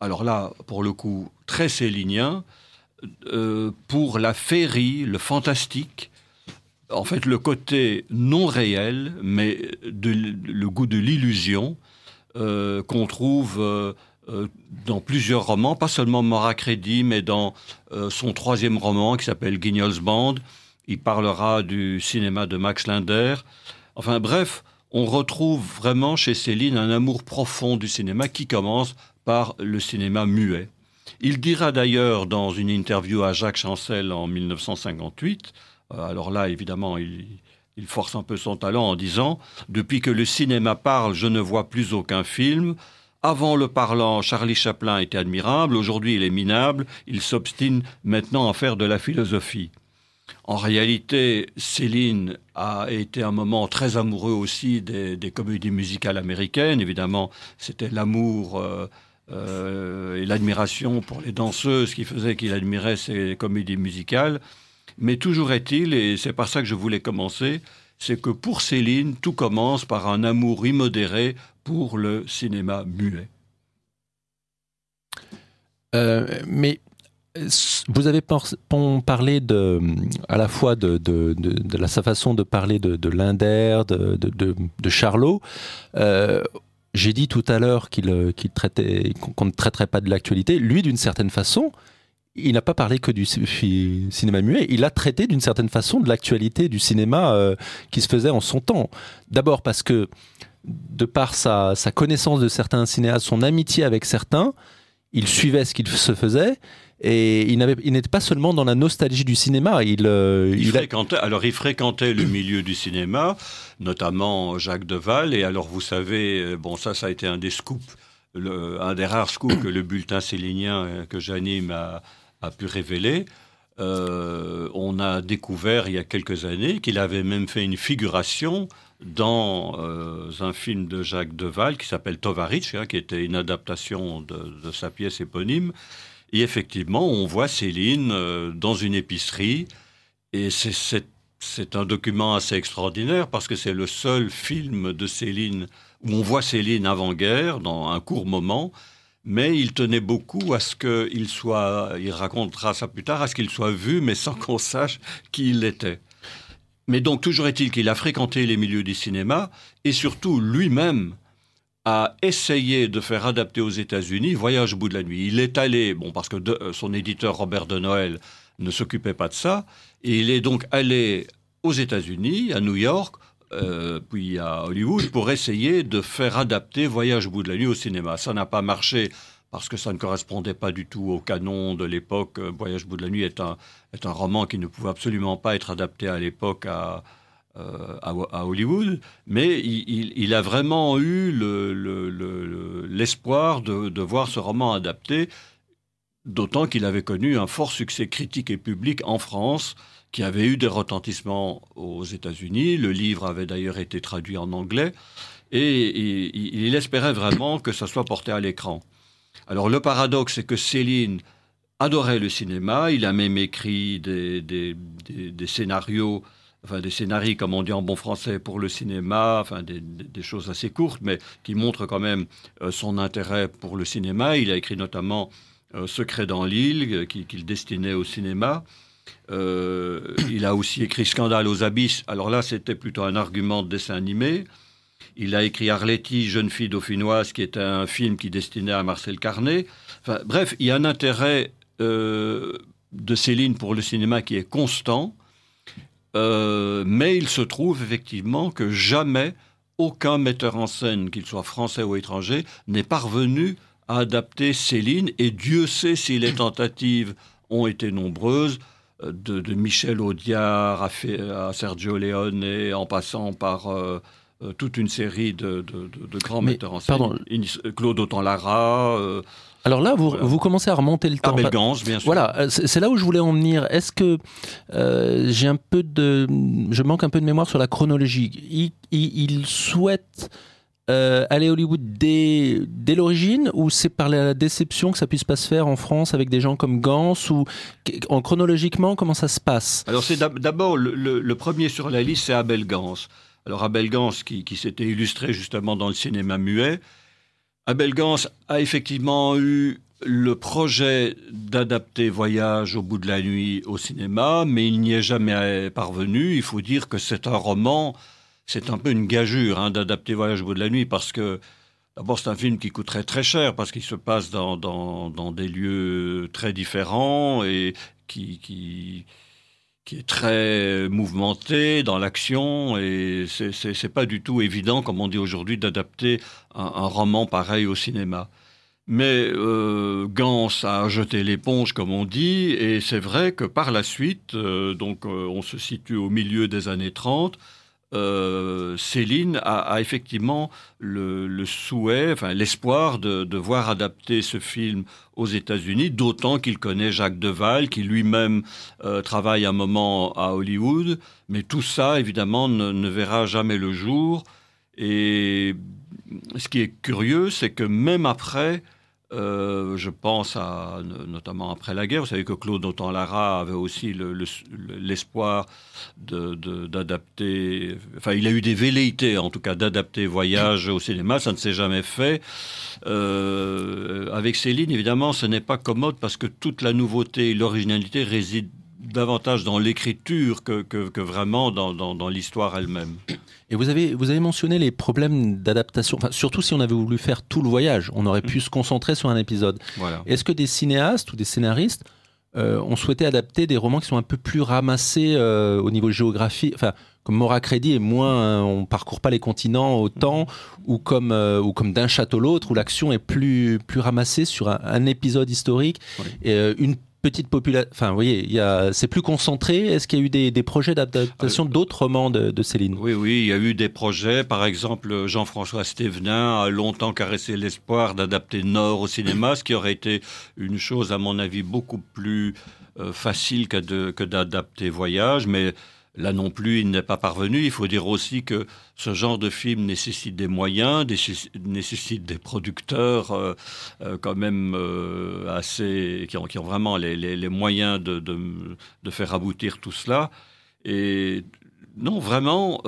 Speaker 2: alors là, pour le coup, très sélinien, euh, pour la féerie, le fantastique, en fait le côté non réel, mais le goût de l'illusion euh, qu'on trouve euh, dans plusieurs romans, pas seulement Mora mais dans son troisième roman qui s'appelle Guignol's Band. Il parlera du cinéma de Max Linder. Enfin bref, on retrouve vraiment chez Céline un amour profond du cinéma qui commence par le cinéma muet. Il dira d'ailleurs dans une interview à Jacques Chancel en 1958, euh, alors là évidemment il, force un peu son talent en disant ⁇ Depuis que le cinéma parle, je ne vois plus aucun film. Avant le parlant, Charlie Chaplin était admirable, aujourd'hui il est minable, il s'obstine maintenant à faire de la philosophie. ⁇ en réalité, Céline a été un moment très amoureux aussi des, comédies musicales américaines. Évidemment, c'était l'amour euh, euh, et l'admiration pour les danseuses qui faisait qu'il admirait ces comédies musicales. Mais toujours est-il, et c'est par ça que je voulais commencer, c'est que pour Céline, tout commence par un amour immodéré pour le cinéma muet.
Speaker 1: Euh, mais vous avez parlé de, à la fois de, la, sa façon de parler de, Linder, de, Charlot. Euh, j'ai dit tout à l'heure qu'il euh, qu'on ne traiterait pas de l'actualité. Lui, d'une certaine façon, il n'a pas parlé que du cinéma muet, il a traité d'une certaine façon de l'actualité du cinéma euh, qui se faisait en son temps. D'abord parce que, de par sa, sa, connaissance de certains cinéastes, son amitié avec certains, il suivait ce qu'il se faisait, et il, n'avait, il n'était pas seulement dans la nostalgie du cinéma. Il, euh,
Speaker 2: fréquentait, alors il fréquentait le milieu du cinéma, notamment Jacques Deval. Et alors vous savez, euh, bon ça, ça a été un des scoops, un des rares scoops que le bulletin célinien euh, que j'anime a, pu révéler. on a découvert il y a quelques années qu'il avait même fait une figuration dans un film de Jacques Deval qui s'appelle Tovarich, hein, qui était une adaptation de, de sa pièce éponyme. Et effectivement, on voit Céline euh, dans une épicerie. Et c'est un document assez extraordinaire parce que c'est le seul film de Céline où on voit Céline avant-guerre, dans un court moment. Mais il tenait beaucoup à ce qu'il soit, il racontera ça plus tard, à ce qu'il soit vu, mais sans qu'on sache qui il était. Mais donc, toujours est-il qu'il a fréquenté les milieux du cinéma et surtout lui-même a essayé de faire adapter aux États-Unis Voyage au bout de la nuit. Il est allé, bon, parce que euh, son éditeur Robert de Noël ne s'occupait pas de ça, et il est donc allé aux États-Unis, à New York, euh, puis à Hollywood, pour essayer de faire adapter Voyage au bout de la nuit au cinéma. Ça n'a pas marché parce que ça ne correspondait pas du tout au canon de l'époque. Euh, Voyage au bout de la nuit est un, est un roman qui ne pouvait absolument pas être adapté à l'époque à, euh, à, Hollywood, mais il, a vraiment eu l'espoir de, voir ce roman adapté, d'autant qu'il avait connu un fort succès critique et public en France, qui avait eu des retentissements aux États-Unis. Le livre avait d'ailleurs été traduit en anglais, et, il espérait vraiment que ça soit porté à l'écran. Alors le paradoxe, c'est que Céline adorait le cinéma, il a même écrit des scénarios des scénarios, comme on dit en bon français, pour le cinéma, enfin des, choses assez courtes, mais qui montrent quand même euh, son intérêt pour le cinéma. Il a écrit notamment euh, Secret dans l'île, euh, qu'il destinait au cinéma. il a aussi écrit Scandale aux abysses. Alors là, c'était plutôt un argument de dessin animé. Il a écrit Arletty, jeune fille dauphinoise, qui est un film qui destinait à Marcel Carnet. Enfin, bref, il y a un intérêt de Céline pour le cinéma qui est constant. Euh, mais il se trouve effectivement que jamais aucun metteur en scène, qu'il soit français ou étranger, n'est parvenu à adapter Céline. Et Dieu sait si les tentatives ont été nombreuses. Euh, de, Michel Audiard à, à, Sergio Leone, en passant par euh, toute une série de, grands metteurs en scène. Claude Autant-Lara, alors là, vous, commencez à remonter le ah, temps. Abel Gans, bien sûr. Voilà, euh, c'est là où je voulais en venir. Est-ce que
Speaker 1: euh, j'ai un peu de, je manque un peu de mémoire sur la chronologie. Il, souhaite euh, aller à Hollywood dès, l'origine ou c'est par la déception que ça puisse pas se faire en France avec des gens comme Gans ou en chronologiquement comment ça se passe
Speaker 2: Alors c'est d'abord le, premier sur la liste c'est Abel Gans. Alors Abel Gans qui, qui s'était illustré justement dans le cinéma muet Abel Gans a effectivement eu le projet d'adapter Voyage au bout de la nuit au cinéma, mais il n'y est jamais parvenu. Il faut dire que c'est un roman, c'est un peu une gageure hein, d'adapter Voyage au bout de la nuit parce que D'abord, c'est un film qui coûterait très cher parce qu'il se passe dans, dans, dans, des lieux très différents et qui, qui, qui est très mouvementé dans l'action et n'est pas du tout évident, comme on dit aujourd'hui, d'adapter un, roman pareil au cinéma. Mais euh, Gans a jeté l'éponge, comme on dit, et c'est vrai que par la suite, euh, donc euh, on se situe au milieu des années 30, euh, Céline a, effectivement le, souhait, enfin l'espoir de, voir adapter ce film aux États-Unis, d'autant qu'il connaît Jacques Deval, qui lui-même euh, travaille un moment à Hollywood. Mais tout ça, évidemment, ne verra jamais le jour. Et ce qui est curieux, c'est que même après euh, je pense à, notamment après la guerre. Vous savez que Claude Autant-Lara avait aussi l'espoir d'adapter. Enfin, il a eu des velléités, en tout cas, d'adapter Voyage au cinéma. Ça ne s'est jamais fait. Euh, avec Céline, évidemment, ce n'est pas commode parce que toute la nouveauté et l'originalité résident davantage dans l'écriture que, que, vraiment dans, dans, l'histoire elle-même. Et vous avez, vous avez
Speaker 1: mentionné les problèmes d'adaptation, enfin, surtout si on avait voulu faire tout le voyage, on aurait pu mm. se concentrer sur un épisode. Est-ce que des cinéastes ou des scénaristes euh, ont souhaité adapter des romans qui sont un peu plus ramassés euh, au niveau géographique, enfin, comme Mora Crédit est moins, hein, on parcourt pas les continents autant, mm. ou comme, euh, ou comme d'un château l'autre, où l'action est plus, plus ramassée sur un, épisode historique et une petite population. Enfin, voyez, c'est plus concentré. Est-ce qu'il y a eu des, projets d'adaptation ah, d'autres romans de, Céline
Speaker 2: Oui, oui, il y a eu des projets. Par exemple, Jean-François Stévenin a longtemps caressé l'espoir d'adapter Nord au cinéma, ce qui aurait été une chose, à mon avis, beaucoup plus euh, facile que d'adapter Voyage, mais Là non plus, il n'est pas parvenu. Il faut dire aussi que ce genre de film nécessite des moyens, nécessite des producteurs euh, euh, quand même euh, assez qui ont, vraiment les, moyens de, faire aboutir tout cela. Et non, vraiment,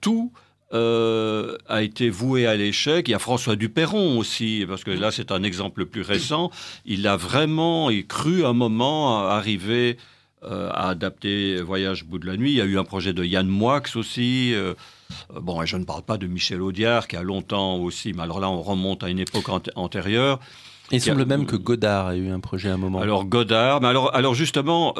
Speaker 2: tout a été voué à l'échec. Il y a François Duperron aussi, parce que là, c'est un exemple plus récent. Il a vraiment il cru un moment arriver a euh, à adapter Voyage au bout de la nuit. Il y a eu un projet de Yann Moix aussi. Euh, euh, bon, et je ne parle pas de Michel Audiard, qui a longtemps aussi, mais alors là, on remonte à une époque antérieure. Il semble même que Godard a eu un projet à un moment. Alors Godard, mais alors, alors justement,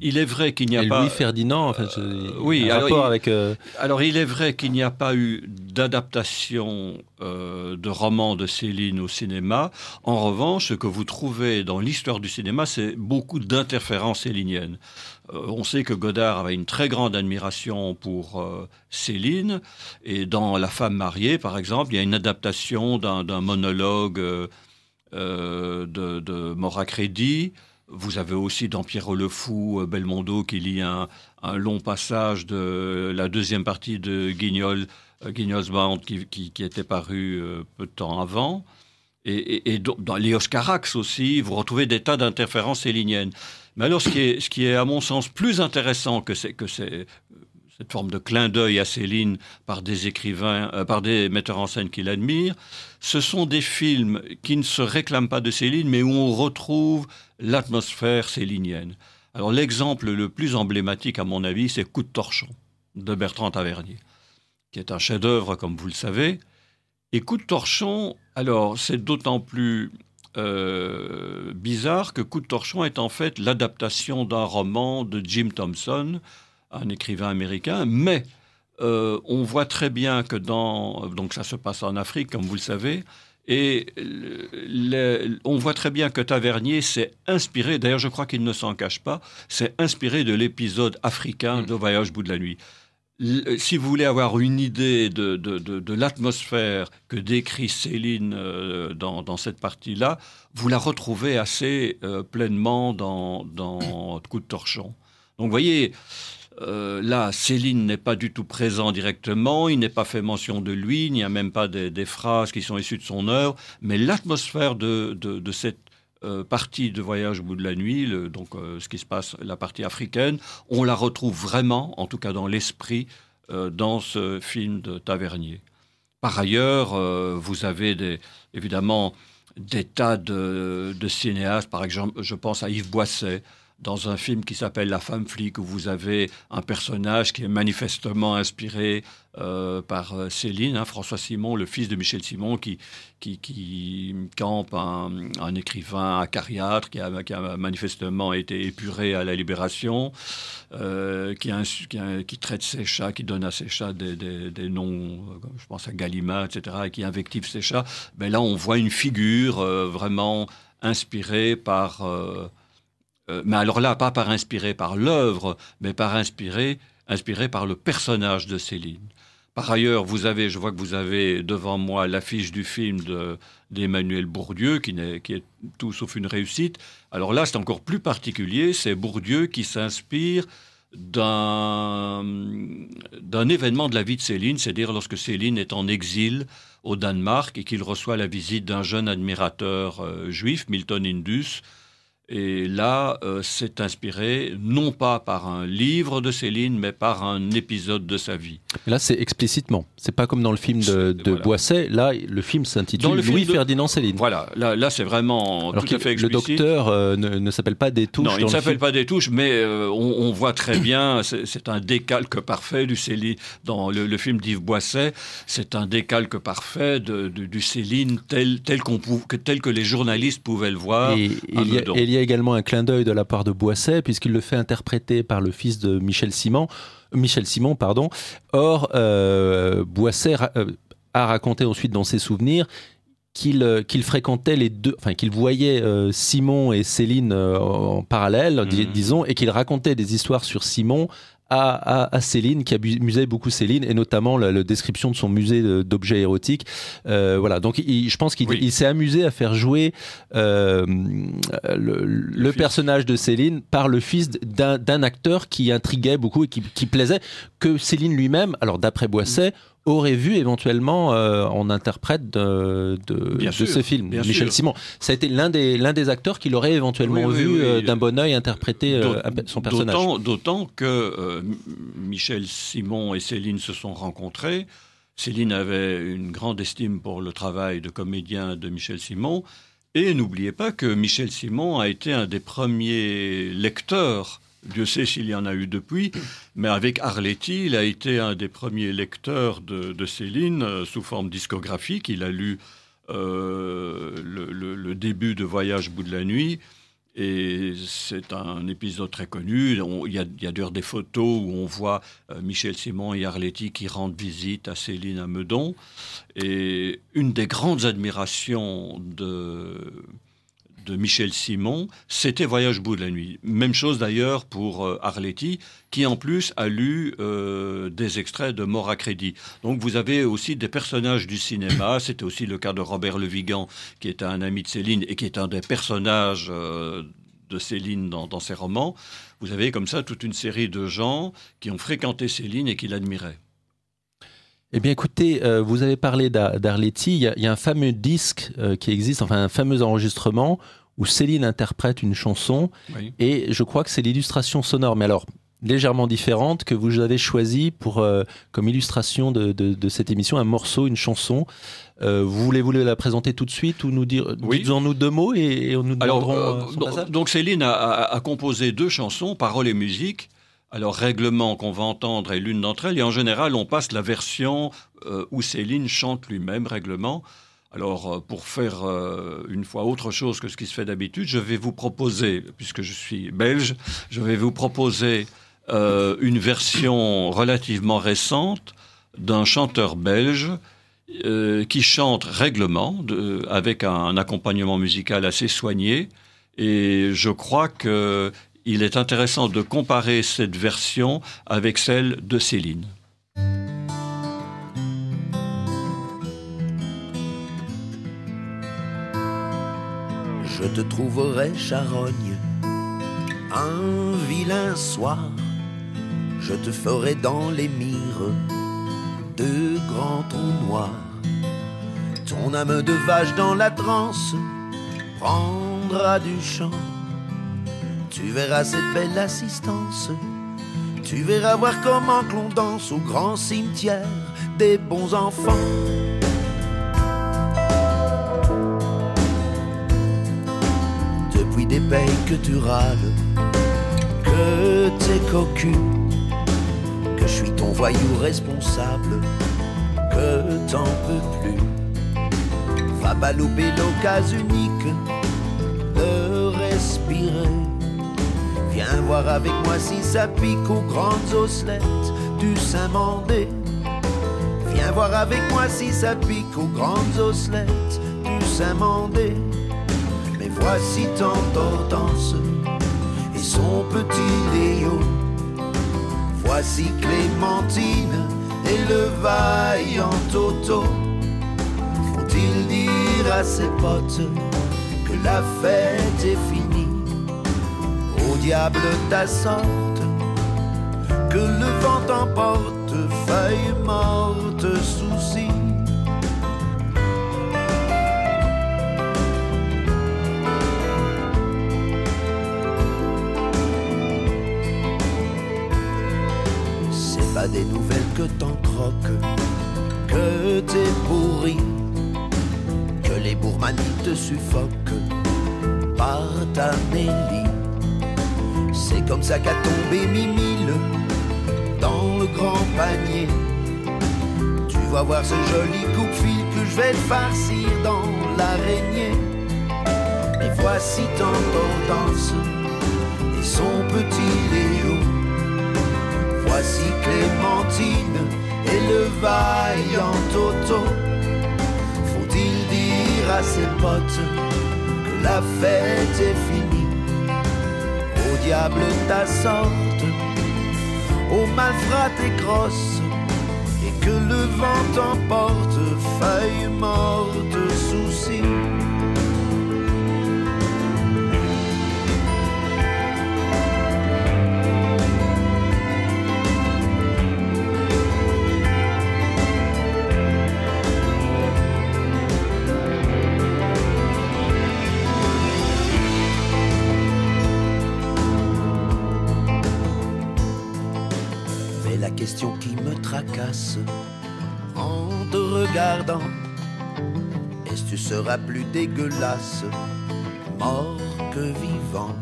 Speaker 2: il est vrai qu'il n'y a pas. Louis Ferdinand, euh, oui, avec. Euh, alors, il est vrai qu'il n'y a pas eu d'adaptation euh, de romans de Céline au cinéma. En revanche, ce que vous trouvez dans l'histoire du cinéma, c'est beaucoup d'interférences céliniennes. on sait que Godard avait une très grande admiration pour Céline, et dans La femme mariée, par exemple, il y a une adaptation d'un, monologue de, de Moracredi. Vous avez aussi dans Pierre le Fou, euh, Belmondo, qui lit un, un, long passage de la deuxième partie de Guignol, euh, Guignol's Bound, qui, était paru euh, peu de temps avant. Et, dans les Oscarax aussi, vous retrouvez des tas d'interférences héliniennes. Mais alors, ce qui, est, ce qui est, à mon sens, plus intéressant que, que, cette forme de clin d'œil à Céline par des écrivains, euh, par des metteurs en scène qui l'admirent. Ce sont des films qui ne se réclament pas de Céline, mais où on retrouve l'atmosphère célinienne. Alors l'exemple le plus emblématique, à mon avis, c'est Coup de torchon de Bertrand Tavernier, qui est un chef-d'œuvre, comme vous le savez. Et Coup de torchon, alors c'est d'autant plus euh, bizarre que Coup de torchon est en fait l'adaptation d'un roman de Jim Thompson un écrivain américain, mais euh, on voit très bien que dans... Donc ça se passe en Afrique, comme vous le savez. Et on voit très bien que Tavernier s'est inspiré, d'ailleurs je crois qu'il ne s'en cache pas, s'est inspiré de l'épisode africain mm. de Voyage bout de la nuit. si vous voulez avoir une idée de, de, l'atmosphère que décrit Céline euh, dans, cette partie-là, vous la retrouvez assez euh, pleinement dans, dans Coup de torchon. Donc vous voyez, euh, là, Céline n'est pas du tout présent directement, il n'est pas fait mention de lui, il n'y a même pas des, phrases qui sont issues de son œuvre, mais l'atmosphère de, cette euh, partie de Voyage au bout de la nuit, donc euh, ce qui se passe, la partie africaine, on la retrouve vraiment, en tout cas dans l'esprit, dans ce film de Tavernier. Par ailleurs, vous avez évidemment des tas de, cinéastes, par exemple, je pense à Yves Boisset, dans un film qui s'appelle La femme flic, où vous avez un personnage qui est manifestement inspiré euh, par euh, Céline, hein, François Simon, le fils de Michel Simon, qui, qui, qui campe un, un, écrivain acariâtre qui a, qui a, manifestement été épuré à la Libération, euh, qui, qui, traite ses chats, qui donne à ses chats des, des, noms, je pense à Galima, etc., et qui invective ses chats. Mais là, on voit une figure vraiment inspirée par... Euh, mais alors là, pas par inspiré par l'œuvre, mais par inspiré, par le personnage de Céline. Par ailleurs, vous avez, je vois que vous avez devant moi l'affiche du film d'Emmanuel Bourdieu, qui, est, tout sauf une réussite. Alors là, c'est encore plus particulier, c'est Bourdieu qui s'inspire d'un événement de la vie de Céline, c'est-à-dire lorsque Céline est en exil au Danemark et qu'il reçoit la visite d'un jeune admirateur euh, juif, Milton Indus, et là, euh, c'est inspiré non pas par un livre de Céline, mais par un épisode de sa vie.
Speaker 1: Là, c'est explicitement. C'est pas comme dans le film de, de Boisset. Là, le film s'intitule Louis Ferdinand
Speaker 2: Céline. Voilà. Là, c'est vraiment tout à fait explicite. Le
Speaker 1: docteur euh, ne, s'appelle pas des touches. Non, il ne s'appelle
Speaker 2: pas des touches, mais euh, on, voit très bien. C'est un décalque parfait du Céline dans le, film d'Yves Boisset. C'est un décalque parfait du Céline tel, tel, tel, que les journalistes pouvaient le voir. Et, hein, il
Speaker 1: y a, également un clin d'œil de la part de Boisset, puisqu'il le fait interpréter par le fils de Michel Simon. Michel Simon pardon. Or, euh, Boisset euh, a raconté ensuite dans ses souvenirs qu'il euh, qu'il fréquentait les deux, enfin qu'il voyait Simon et Céline en parallèle, mm-hmm. disons, et qu'il racontait des histoires sur Simon à, Céline, qui amusait beaucoup Céline, et notamment la, description de son musée d'objets érotiques. Euh, voilà, donc je pense qu'il s'est amusé à faire jouer euh, le, personnage de Céline par le fils d'un acteur qui intriguait beaucoup et qui, plaisait, que Céline lui-même, alors d'après Boisset, aurait vu éventuellement euh, en interprète de, ce film, Michel Simon. Ça a été l'un des, l'un des acteurs qu'il aurait éventuellement vu euh, d'un bon oeil interpréter euh, son personnage.
Speaker 2: D'autant, que Michel Simon et Céline se sont rencontrés. Céline avait une grande estime pour le travail de comédien de Michel Simon. Et n'oubliez pas que Michel Simon a été un des premiers lecteurs Dieu sait s'il y en a eu depuis, mais avec Arletty, il a été un des premiers lecteurs de, Céline euh, sous forme discographique. Il a lu euh, le, début de Voyage bout de la nuit. Et c'est un épisode très connu. Il y a, d'ailleurs des photos où on voit euh, Michel Simon et Arletty qui rendent visite à Céline à Meudon. Et une des grandes admirations de, de Michel Simon, c'était Voyage bout de la nuit. Même chose d'ailleurs pour euh, Arletty, qui en plus a lu euh, des extraits de Mort à crédit. Donc vous avez aussi des personnages du cinéma. C'était aussi le cas de Robert Le Vigan, qui est un ami de Céline et qui est un des personnages euh, de Céline dans ses romans. Vous avez comme ça toute une série de gens qui ont fréquenté Céline et qui l'admiraient.
Speaker 1: Eh bien, écoutez, euh, vous avez parlé d'Arletty. Il, y, a un fameux disque euh, qui existe, enfin un fameux enregistrement où Céline interprète une chanson. Et je crois que c'est l'illustration sonore. Mais alors légèrement différente que vous avez choisi pour euh, comme illustration de, cette émission un morceau une chanson vous voulez vous la présenter tout de suite ou nous dire oui. nous deux mots et, on nous donnera
Speaker 2: donc, Céline a, a, composé deux chansons, Paroles et musique, alors, règlement qu'on va entendre est l'une d'entre elles, et en général, on passe la version euh, où Céline chante lui-même règlement. Alors, euh, pour faire euh, une fois autre chose que ce qui se fait d'habitude, je vais vous proposer, puisque je suis belge, je vais vous proposer une version relativement récente d'un chanteur belge qui chante règlement, avec un accompagnement musical assez soigné. Et je crois que il est intéressant de comparer cette version avec celle de Céline.
Speaker 3: Je te trouverai charogne un vilain soir. Je te ferai dans les mires deux grands trous noirs. Ton âme de vache dans la transe prendra du chant tu verras cette belle assistance. Tu verras voir comment l'on danse au grand cimetière des bons enfants. Depuis des pays que tu râles, que t'es cocu, que je suis ton voyou responsable, que t'en peux plus. Va pas louper l'occasion unique de respirer Viens voir avec moi si ça pique aux grandes osselettes du Saint-Mandé. Viens voir avec moi si ça pique aux grandes oslettes du Saint-Mandé. Mais voici tantôt danse et son petit Léo. Voici Clémentine et le vaillant Toto. Faut-il dire à ses potes que la fête est finie? diable ta que le vent t'emporte, feuilles mortes soucis. C'est pas des nouvelles que t'en croques, que t'es pourri, que les bourmanies te suffoquent par ta mélie. C'est comme ça qu'a tombé Mimile dans le grand panier. Tu vas voir ce joli coupe-fil que je vais farcir dans l'araignée. Et voici Tonton Danse et son petit Léo. Voici Clémentine et le vaillant Toto. Faut-il dire à ses potes que la fête est finie? diable ta sorte, au malfrat tes crosses, et que le vent t'emporte, feuilles de soucis. Sera plus dégueulasse, mort que vivant.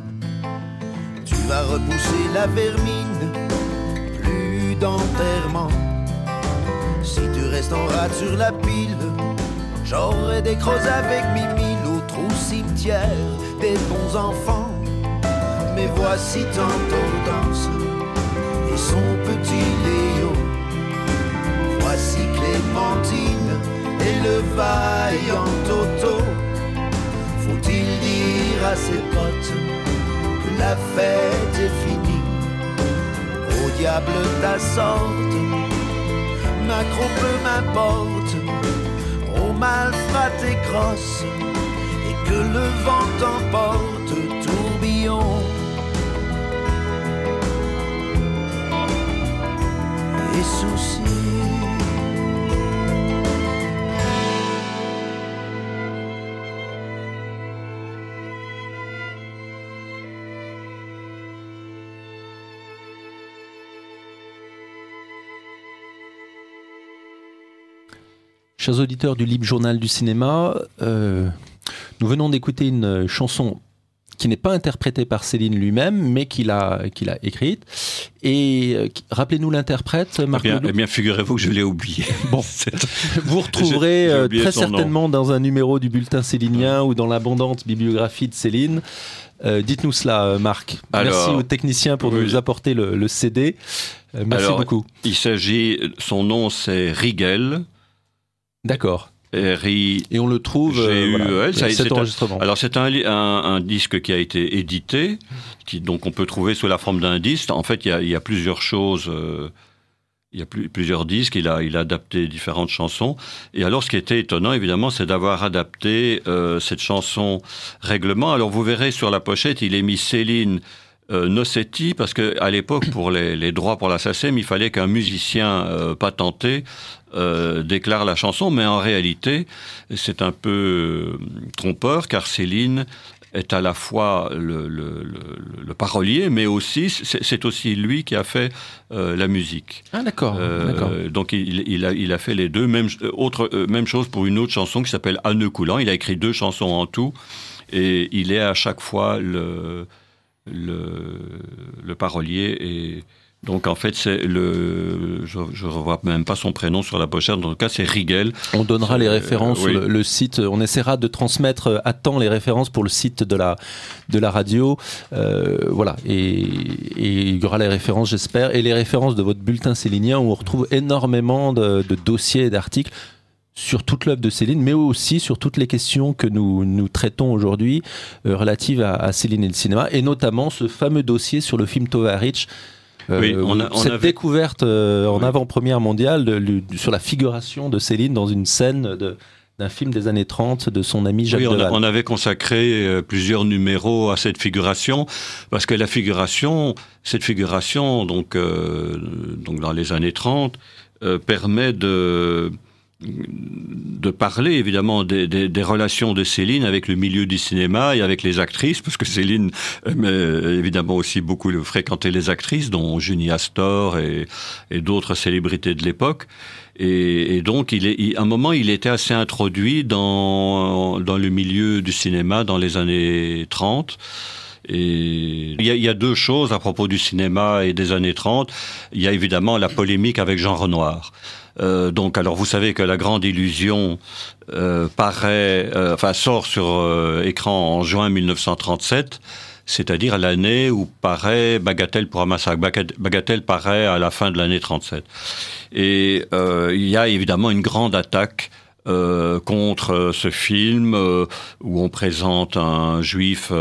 Speaker 3: Tu vas repousser la vermine, plus d'enterrement. Si tu restes en rate sur la pile, j'aurai des creuses avec Mimi, l'autre au cimetière des bons enfants. Mais voici tantôt danse et son petit Léo. Voici Clémentine le vaillant Toto. Faut-il dire à ses potes que la fête est finie Au diable ta sorte, ma peu m'importe. Au mal et crosse et que le vent t'emporte tourbillon. Et souci
Speaker 1: auditeurs du Libre Journal du Cinéma, euh, nous venons d'écouter une chanson qui n'est pas interprétée par Céline lui-même, mais qu'il a, qu'il a écrite. Et euh, rappelez-nous l'interprète, eh Marc. Eh
Speaker 2: bien, figurez-vous que je l'ai oublié. Bon, vous retrouverez euh, très certainement
Speaker 1: dans un numéro du bulletin célinien ou dans l'abondante bibliographie de Céline. Dites-nous cela, Marc. Merci aux techniciens pour nous apporter le, CD. merci beaucoup.
Speaker 2: Il s'agit, son nom c'est Rigel. D'accord. Et, et on le trouve. E euh, cet enregistrement. alors c'est un, disque qui a été édité, qui, donc on peut trouver sous la forme d'un disque. En fait, il y, a plusieurs choses. il y a euh, plusieurs disques, il a, il a adapté différentes chansons. Et alors, ce qui était étonnant, évidemment, c'est d'avoir adapté euh, cette chanson Règlement. Alors, vous verrez sur la pochette, il est mis Céline euh, Nosetti Nocetti, parce qu'à l'époque, pour les, droits pour la SACEM, il fallait qu'un musicien euh, patenté euh, déclare la chanson, mais en réalité, c'est un peu trompeur, car Céline est à la fois le, parolier, mais aussi c'est aussi lui qui a fait la musique. Ah d'accord. donc il, a, il, a, fait les deux. Même, autre, même chose pour une autre chanson qui s'appelle Anne Coulant. Il a écrit deux chansons en tout et il est à chaque fois le, le, parolier et donc en fait, c'est le, je ne revois même pas son prénom sur la pochette. dans le cas, c'est Rigel. On donnera les euh, références le,
Speaker 1: site. Euh, on essaiera de transmettre euh, à temps les références pour le site de la de la radio. voilà. Et, il y aura les références, j'espère, et les références de votre bulletin célinien où on retrouve énormément de, de dossiers et d'articles sur toute l'œuvre de Céline, mais aussi sur toutes les questions que nous, nous traitons aujourd'hui euh, relatives à, Céline et le cinéma, et notamment ce fameux dossier sur le film Tovarich. Euh, oui, on a, cette découverte euh, en avant-première mondiale sur la figuration de Céline dans une scène de, d'un film des années 30 de son ami Jacques oui, on,
Speaker 2: avait consacré plusieurs numéros à cette figuration parce que la figuration, cette figuration donc donc dans les années 30 permet de de parler évidemment des, relations de Céline avec le milieu du cinéma et avec les actrices, parce que Céline euh, évidemment aussi beaucoup fréquenter les actrices, dont Junie Astor et, d'autres célébrités de l'époque. Et, donc, à un moment, il était assez introduit dans, dans le milieu du cinéma dans les années 30. Et il y, a, deux choses à propos du cinéma et des années 30. Il y a évidemment la polémique avec Jean Renoir. Euh, donc, alors vous savez que la grande illusion euh, paraît, euh, enfin sort sur écran en juin 1937 c'est-à-dire l'année où paraît Bagatelle pour un massacre. Ah, Bagatelle paraît à la fin de l'année 37. Et il y a évidemment une grande attaque euh, contre euh, ce film euh, où on présente un juif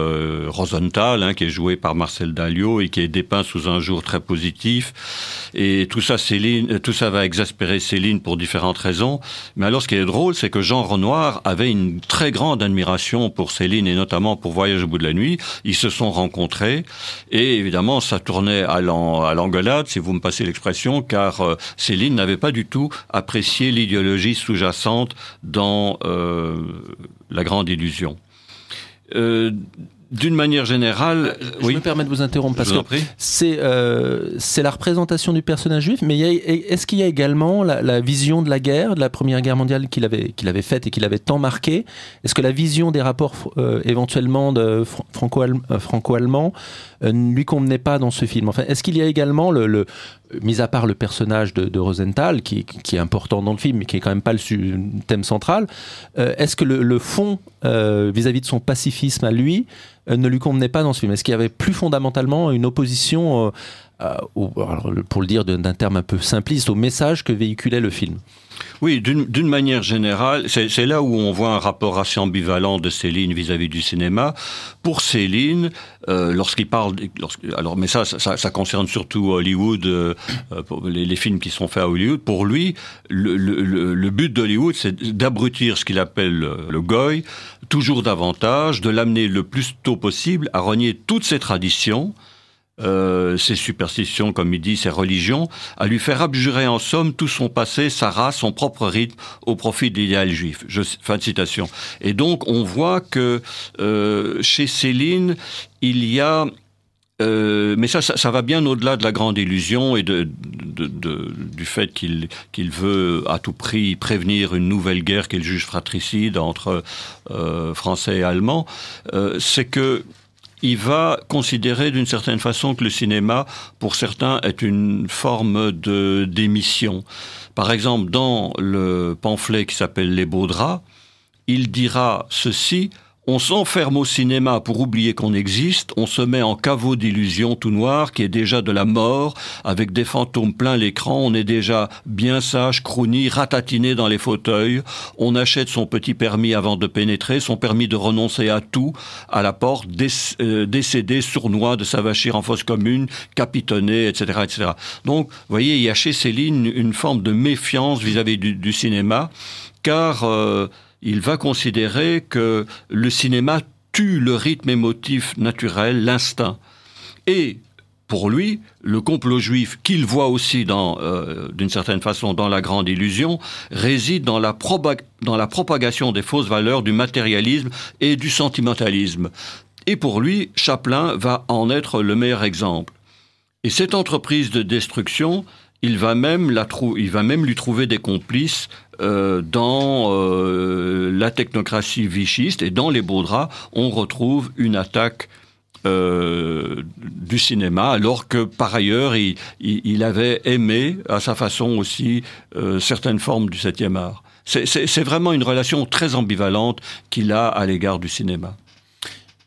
Speaker 2: Rosenthal, hein, qui est joué par Marcel Dalio et qui est dépeint sous un jour très positif. Et tout ça, Céline, tout ça va exaspérer Céline pour différentes raisons. Mais alors, ce qui est drôle, c'est que Jean Renoir avait une très grande admiration pour Céline et notamment pour Voyage au bout de la nuit. Ils se sont rencontrés et évidemment, ça tournait à l'engueulade, si vous me passez l'expression, car Céline n'avait pas du tout apprécié l'idéologie sous-jacente dans euh, la grande illusion. Euh, d'une manière générale, euh, je me permets de vous interrompre parce que c'est
Speaker 1: c'est la représentation du personnage juif, mais est-ce qu'il y a également la, vision de la guerre, de la Première Guerre mondiale qu'il avait qu'il avait faite et qu'il avait tant marqué Est-ce que la vision des rapports éventuellement franco-allemands franco lui convenait pas dans ce film Enfin, est-ce qu'il y a également le, le mis à part le personnage de, Rosenthal, qui, est important dans le film, mais qui est quand même pas le thème central, euh, est-ce que le, fond euh, vis-à-vis de son pacifisme à lui euh, ne lui convenait pas dans ce film Est-ce qu'il y avait plus fondamentalement une opposition, pour le dire d'un terme un peu simpliste, au message que véhiculait le film
Speaker 2: oui, d'une manière générale, c'est là où on voit un rapport assez ambivalent de Céline vis-à-vis du cinéma. Pour Céline, euh, lorsqu'il parle, mais ça, ça, concerne surtout Hollywood, euh, les, films qui sont faits à Hollywood. Pour lui, le, but d'Hollywood, c'est d'abrutir ce qu'il appelle le, le goy toujours davantage, de l'amener le plus tôt possible à renier toutes ses traditions ses euh, superstitions, comme il dit, ses religions, à lui faire abjurer en somme tout son passé, sa race, son propre rythme au profit de l'idéal juif. Je, fin de citation. Et donc on voit que euh, chez Céline, il y a euh, mais ça, ça, va bien au-delà de la grande illusion et de, du fait qu'il qu'il veut à tout prix prévenir une nouvelle guerre qu'il juge fratricide entre Français et Allemands. c'est que il va considérer d'une certaine façon que le cinéma, pour certains, est une forme de démission. Par exemple, dans le pamphlet qui s'appelle Les beaux draps, il dira ceci on s'enferme au cinéma pour oublier qu'on existe, on se met en caveau d'illusion tout noir qui est déjà de la mort, avec des fantômes plein l'écran, on est déjà bien sage, crouni, ratatiné dans les fauteuils, on achète son petit permis avant de pénétrer, son permis de renoncer à tout, à la porte, euh, décédé, sournois, de s'avachir en fosse commune, capitonné, etc. etc. Donc, vous voyez, il y a chez Céline une forme de méfiance vis-à-vis du, cinéma, car... Euh, il va considérer que le cinéma tue le rythme émotif naturel, l'instinct. Et pour lui, le complot juif qu'il voit aussi euh, d'une certaine façon, dans la grande illusion, réside dans la, dans la propagation des fausses valeurs, du matérialisme et du sentimentalisme. Et pour lui, Chaplin va en être le meilleur exemple. Et cette entreprise de destruction il va même, la il va même lui trouver des complices euh, dans euh, la technocratie vichiste et dans les beaux draps, on retrouve une attaque euh, du cinéma, alors que par ailleurs, il avait aimé à sa façon aussi certaines formes du septième art. C'est vraiment une relation très ambivalente qu'il a à l'égard du cinéma.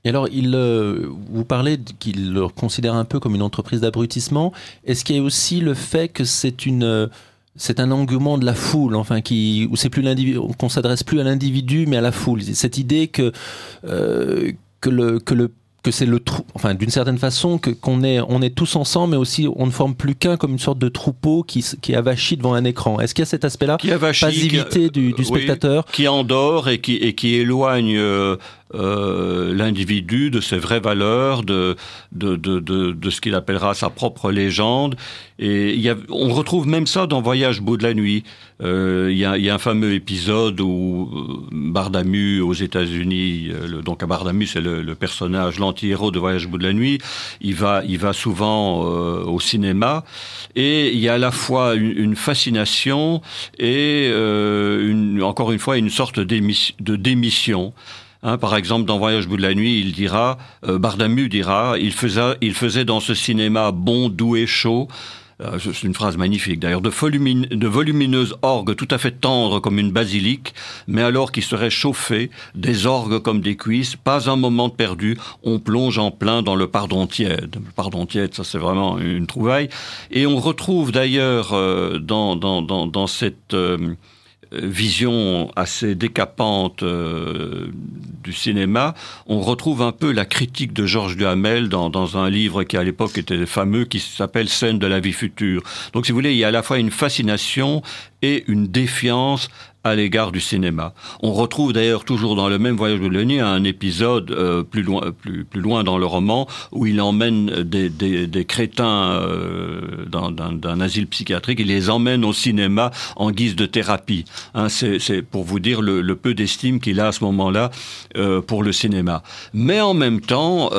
Speaker 1: Et alors, il, euh, vous parlez qu'il le considère un peu comme une entreprise d'abrutissement. Est-ce qu'il y a aussi le fait que c'est une euh, c'est un engouement de la foule, enfin, qui, où c'est plus l'individu, qu'on s'adresse plus à l'individu, mais à la foule. Cette idée que, euh, que le, que le que c'est le trou, enfin d'une certaine façon que qu'on est on est tous ensemble, mais aussi on ne forme plus qu'un comme une sorte de troupeau qui qui avachit devant un écran. Est-ce qu'il y a cet aspect-là, passivité qui a, du, du, spectateur,
Speaker 2: qui endort et qui et qui éloigne euh, l'individu, de ses vraies valeurs, de, de, de, de, de ce qu'il appellera sa propre légende. Et y a, on retrouve même ça dans Voyage bout de la nuit. Euh, il y, a, y, a, un fameux épisode où euh, Bardamu, aux États-Unis, donc à Bardamu, c'est le, le, personnage, l'anti-héros de Voyage bout de la nuit, il va, il va souvent au cinéma et il y a à la fois une, fascination et une, encore une fois une sorte de démission. Hein, par exemple, dans Voyage bout de la nuit, il dira, euh, Bardamu dira, il faisait, dans ce cinéma bon, doux et chaud euh, c'est une phrase magnifique d'ailleurs, de, volumineuses orgues tout à fait tendres comme une basilique, mais alors qui seraient chauffées, des orgues comme des cuisses, pas un moment perdu, on plonge en plein dans le pardon tiède. Le pardon tiède, ça c'est vraiment une trouvaille. Et on retrouve d'ailleurs euh, dans, dans, dans, dans, cette vision assez décapante euh, du cinéma, on retrouve un peu la critique de Georges Duhamel dans, dans un livre qui à l'époque était fameux, qui s'appelle Scène de la vie future. Donc si vous voulez, il y a à la fois une fascination et une défiance à l'égard du cinéma. On retrouve d'ailleurs toujours dans le même voyage de Lenny un épisode euh, plus loin, euh, plus, plus loin dans le roman où il emmène des, des, crétins euh, d'un asile psychiatrique, il les emmène au cinéma en guise de thérapie. Hein, c'est, pour vous dire le, peu d'estime qu'il a à ce moment-là pour le cinéma. Mais en même temps,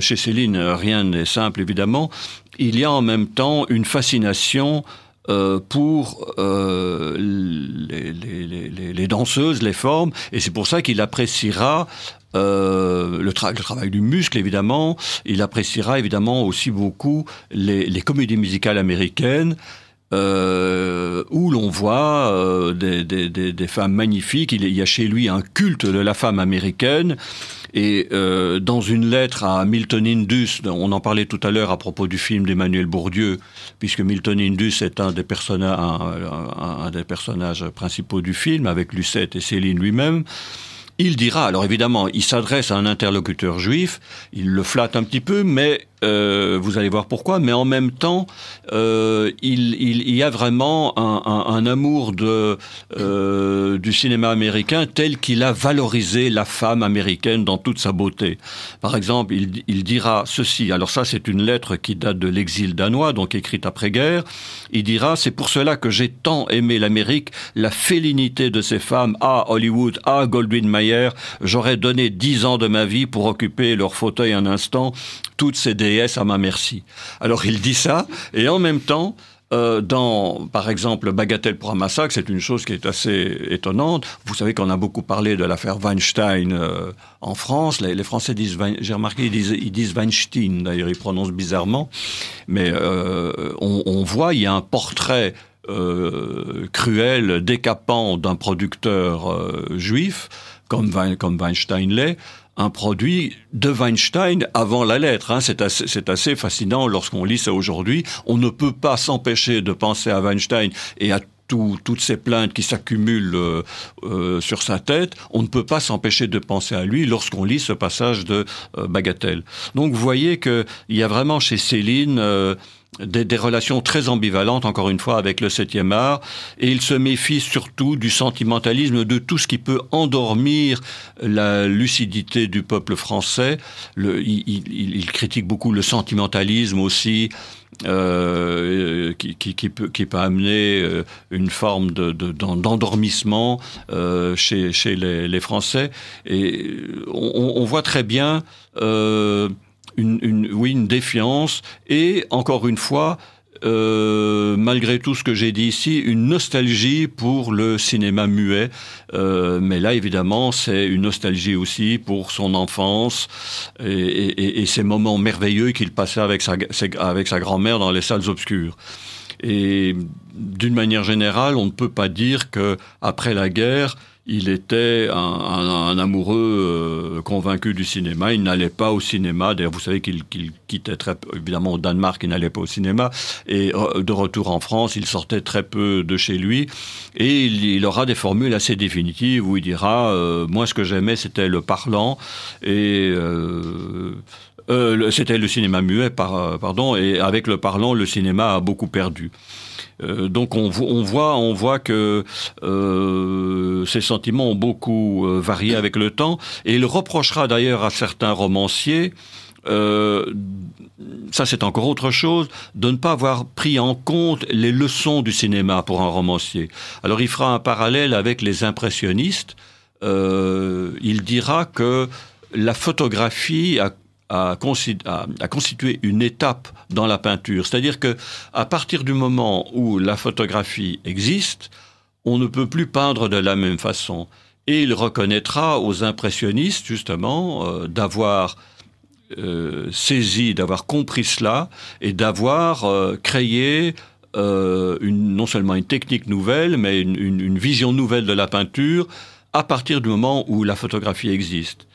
Speaker 2: chez Céline, rien n'est simple évidemment. Il y a en même temps une fascination euh, pour euh, les, danseuses, les formes, et c'est pour ça qu'il appréciera euh, le, travail du muscle, évidemment. Il appréciera évidemment aussi beaucoup les comédies musicales américaines, euh, où l'on voit euh, des, femmes magnifiques. Il y a chez lui un culte de la femme américaine. Et euh, dans une lettre à Milton Indus, on en parlait tout à l'heure à propos du film d'Emmanuel Bourdieu, puisque Milton Indus est un des, personnages, un des personnages principaux du film, avec Lucette et Céline lui-même. Il dira, alors évidemment, il s'adresse à un interlocuteur juif, il le flatte un petit peu, mais euh, vous allez voir pourquoi, mais en même temps, euh, il, y a vraiment un, amour de, euh, du cinéma américain tel qu'il a valorisé la femme américaine dans toute sa beauté. Par exemple, il, il dira ceci, alors ça c'est une lettre qui date de l'exil danois, donc écrite après-guerre, il dira, c'est pour cela que j'ai tant aimé l'Amérique, la félinité de ces femmes à Hollywood, à Goldwyn Mayer, j'aurais donné dix ans de ma vie pour occuper leur fauteuil un instant, toutes ces déesses à ma merci. Alors il dit ça, et en même temps, euh, dans, par exemple, Bagatelle pour un massacre, c'est une chose qui est assez étonnante. Vous savez qu'on a beaucoup parlé de l'affaire Weinstein euh, en France. Les, Français disent, j'ai remarqué, ils disent, Weinstein, d'ailleurs, ils prononcent bizarrement. Mais euh, on, on, voit, il y a un portrait cruel, décapant d'un producteur juif comme, comme Weinstein l'est, un produit de Weinstein avant la lettre. Hein. C'est assez, assez, fascinant lorsqu'on lit ça aujourd'hui. On ne peut pas s'empêcher de penser à Weinstein et à tout, toutes ces plaintes qui s'accumulent euh, euh, sur sa tête. On ne peut pas s'empêcher de penser à lui lorsqu'on lit ce passage de euh, Bagatelle. Donc vous voyez qu'il y a vraiment chez Céline des, relations très ambivalentes, encore une fois, avec le 7e art, et il se méfie surtout du sentimentalisme, de tout ce qui peut endormir la lucidité du peuple français. Le, il, critique beaucoup le sentimentalisme aussi, euh, euh, qui, qui, peut, qui, peut, amener euh, une forme d'endormissement de, chez, chez les, Français. Et on, voit très bien... Euh, une, oui, une défiance et encore une fois, euh, malgré tout ce que j'ai dit ici, une nostalgie pour le cinéma muet. Euh, mais là, évidemment, c'est une nostalgie aussi pour son enfance et, ces moments merveilleux qu'il passait avec sa, avec sa grand-mère dans les salles obscures. Et d'une manière générale, on ne peut pas dire que après la guerre, il était un, amoureux euh, convaincu du cinéma. Il n'allait pas au cinéma. D'ailleurs, vous savez qu'il quittait très évidemment au Danemark. Il n'allait pas au cinéma. Et euh, de retour en France, il sortait très peu de chez lui. Et il, aura des formules assez définitives où il dira euh, moi, ce que j'aimais, c'était le parlant et c'était le cinéma muet, pardon. Et avec le parlant, le cinéma a beaucoup perdu. Euh, donc on, voit, on voit que euh, ces sentiments ont beaucoup euh, varié avec le temps. Et il reprochera d'ailleurs à certains romanciers ça c'est encore autre chose, de ne pas avoir pris en compte les leçons du cinéma pour un romancier. Alors il fera un parallèle avec les impressionnistes. il dira que la photographie a à, constituer une étape dans la peinture. C'est-à-dire que à partir du moment où la photographie existe, on ne peut plus peindre de la même façon. Et il reconnaîtra aux impressionnistes justement euh, d'avoir euh, saisi, d'avoir compris cela et d'avoir euh, créé non seulement une technique nouvelle, mais une, vision nouvelle de la peinture à partir du moment où la photographie existe.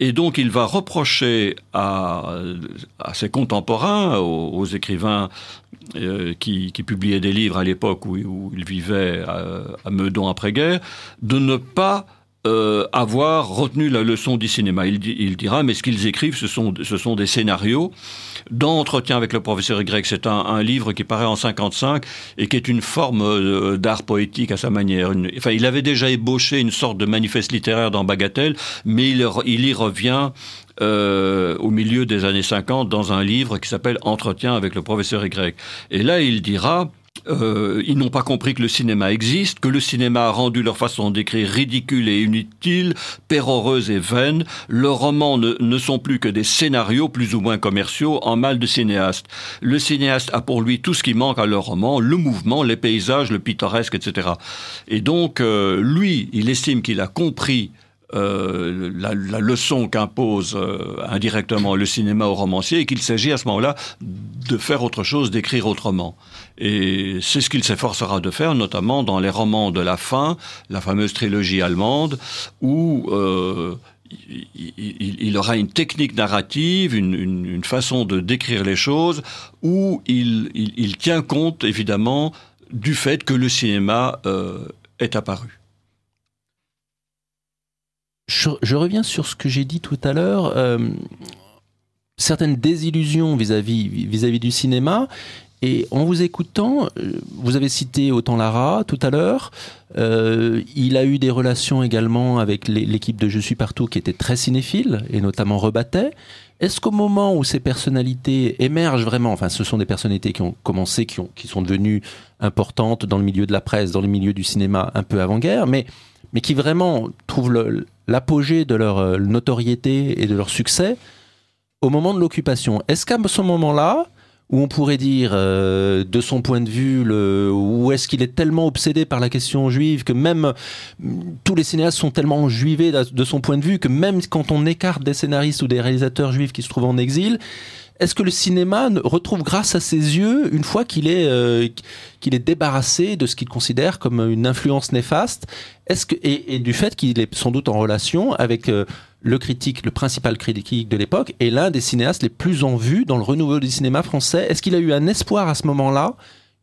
Speaker 2: Et donc il va reprocher à, ses contemporains, aux, écrivains euh, qui, publiaient des livres à l'époque où, où, il vivait euh, à Meudon après-guerre, de ne pas euh, avoir retenu la leçon du cinéma. Il, dira, mais ce qu'ils écrivent, ce sont, ce sont des scénarios. d'entretien avec le professeur Y, c'est un, livre qui paraît en 55 et qui est une forme euh, d'art poétique à sa manière. enfin, il avait déjà ébauché une sorte de manifeste littéraire dans Bagatelle, mais il, il y revient euh, au milieu des années 50 dans un livre qui s'appelle Entretien avec le professeur Y. Et là, il dira euh, ils n'ont pas compris que le cinéma existe, que le cinéma a rendu leur façon d'écrire ridicule et inutile, péroreuse et vaine. Leurs romans ne, sont plus que des scénarios plus ou moins commerciaux en mal de cinéaste. Le cinéaste a pour lui tout ce qui manque à leur roman, le mouvement, les paysages, le pittoresque, etc. Et donc, euh, lui, il estime qu'il a compris euh, la, la, leçon qu'impose euh, indirectement le cinéma au romancier et qu'il s'agit à ce moment-là de faire autre chose, d'écrire autrement. Et c'est ce qu'il s'efforcera de faire, notamment dans les romans de la fin, la fameuse trilogie allemande, où euh, il, aura une technique narrative, une, une, une, façon de décrire les choses, où il, il, tient compte évidemment du fait que le cinéma est apparu
Speaker 1: je, reviens sur ce que j'ai dit tout à l'heure. Euh, certaines désillusions vis-à-vis vis -vis du cinéma. Et en vous écoutant, euh, vous avez cité autant Lara tout à l'heure. Euh, il a eu des relations également avec l'équipe de Je suis partout qui était très cinéphile et notamment rebattait. Est-ce qu'au moment où ces personnalités émergent vraiment, enfin ce sont des personnalités qui ont commencé, qui, ont, qui sont devenues importantes dans le milieu de la presse, dans le milieu du cinéma un peu avant-guerre, mais mais qui vraiment trouvent l'apogée de leur euh, notoriété et de leur succès au moment de l'occupation. Est-ce qu'à ce moment-là, où on pourrait dire, euh, de son point de vue, où est-ce qu'il est tellement obsédé par la question juive que même mm, tous les cinéastes sont tellement juivés de son point de vue que même quand on écarte des scénaristes ou des réalisateurs juifs qui se trouvent en exil, est-ce que le cinéma retrouve grâce à ses yeux une fois qu'il est, euh, est débarrassé de ce qu'il considère comme une influence néfaste est-ce que, et, du fait qu'il est sans doute en relation avec euh, le critique, le principal critique de l'époque, et l'un des cinéastes les plus en vue dans le renouveau du cinéma français. Est-ce qu'il a eu un espoir à ce moment-là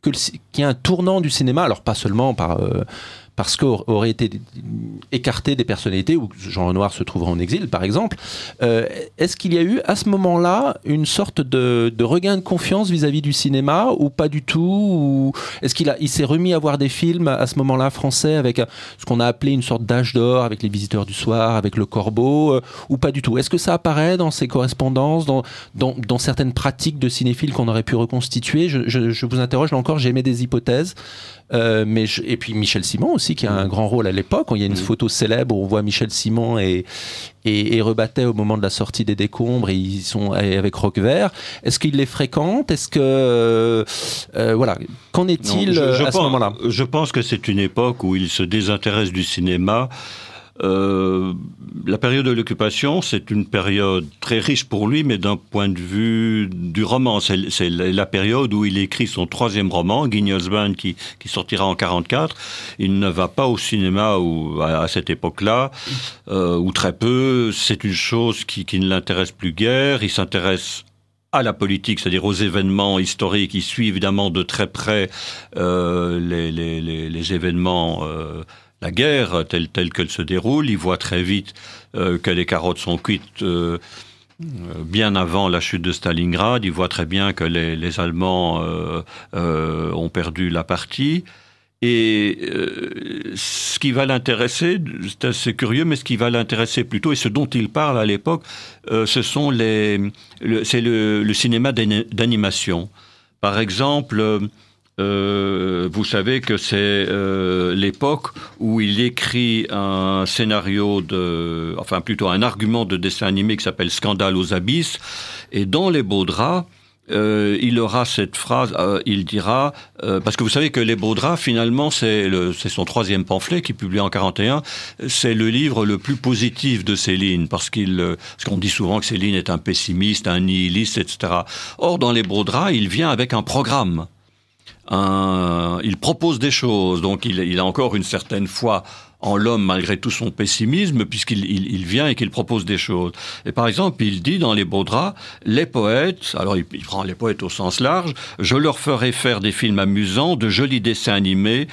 Speaker 1: qu'il y ait un tournant du cinéma Alors pas seulement par... Euh, parce qu'aurait été écarté des personnalités, où Jean Renoir se trouverait en exil, par exemple. Euh, est-ce qu'il y a eu, à ce moment-là, une sorte de, regain de confiance vis-à-vis du cinéma, ou pas du tout ou Est-ce qu'il il, s'est remis à voir des films, à ce moment-là, français, avec euh, ce qu'on a appelé une sorte d'âge d'or, avec Les Visiteurs du Soir, avec Le Corbeau, euh, ou pas du tout Est-ce que ça apparaît dans ses correspondances, dans, dans, certaines pratiques de cinéphiles qu'on aurait pu reconstituer je, vous interroge, là encore, mes des hypothèses. mais et puis Michel Simon aussi qui a un grand rôle à l'époque. Il y a une mm. photo célèbre où on voit Michel Simon et, et, et, au moment de la sortie des décombres. Et ils sont avec Roquevert. Est-ce qu'il les fréquente Est-ce que. Euh, euh, voilà. Qu'en est-il euh, à ce moment-là
Speaker 2: Je pense que c'est une époque où il se désintéresse du cinéma. Euh, la période de l'occupation, c'est une période très riche pour lui, mais d'un point de vue du roman. C'est la période où il écrit son troisième roman, Guignol's Band, qui, sortira en 44. Il ne va pas au cinéma ou à, cette époque-là, euh, ou très peu. C'est une chose qui, ne l'intéresse plus guère. Il s'intéresse à la politique, c'est-à-dire aux événements historiques. Il suit évidemment de très près euh, les, événements. Euh, la guerre euh, telle, qu'elle se déroule. Il voit très vite euh, que les carottes sont cuites euh, bien avant la chute de Stalingrad. Il voit très bien que les, Allemands ont perdu la partie. Et ce qui va l'intéresser, c'est assez curieux, mais ce qui va l'intéresser plutôt, et ce dont il parle à l'époque, ce sont les, c'est le cinéma d'animation. Par exemple, euh, vous savez que c'est euh, l'époque où il écrit un scénario de, enfin plutôt un argument de dessin animé qui s'appelle Scandale aux abysses, et dans les beaux draps. Euh, il aura cette phrase, euh, il dira, euh, parce que vous savez que Les Beaux Draps, finalement, c'est son troisième pamphlet qu'il publie en 41, c'est le livre le plus positif de Céline, parce qu'il, parce qu'on dit souvent que Céline est un pessimiste, un nihiliste, etc. Or, dans Les Beaux Draps, il vient avec un programme. Euh, il propose des choses, donc il, a encore une certaine foi en l'homme malgré tout son pessimisme, puisqu'il vient et qu'il propose des choses. Et par exemple, il dit dans les beaux draps, les poètes, alors il, prend les poètes au sens large, je leur ferai faire des films amusants, de jolis dessins animés,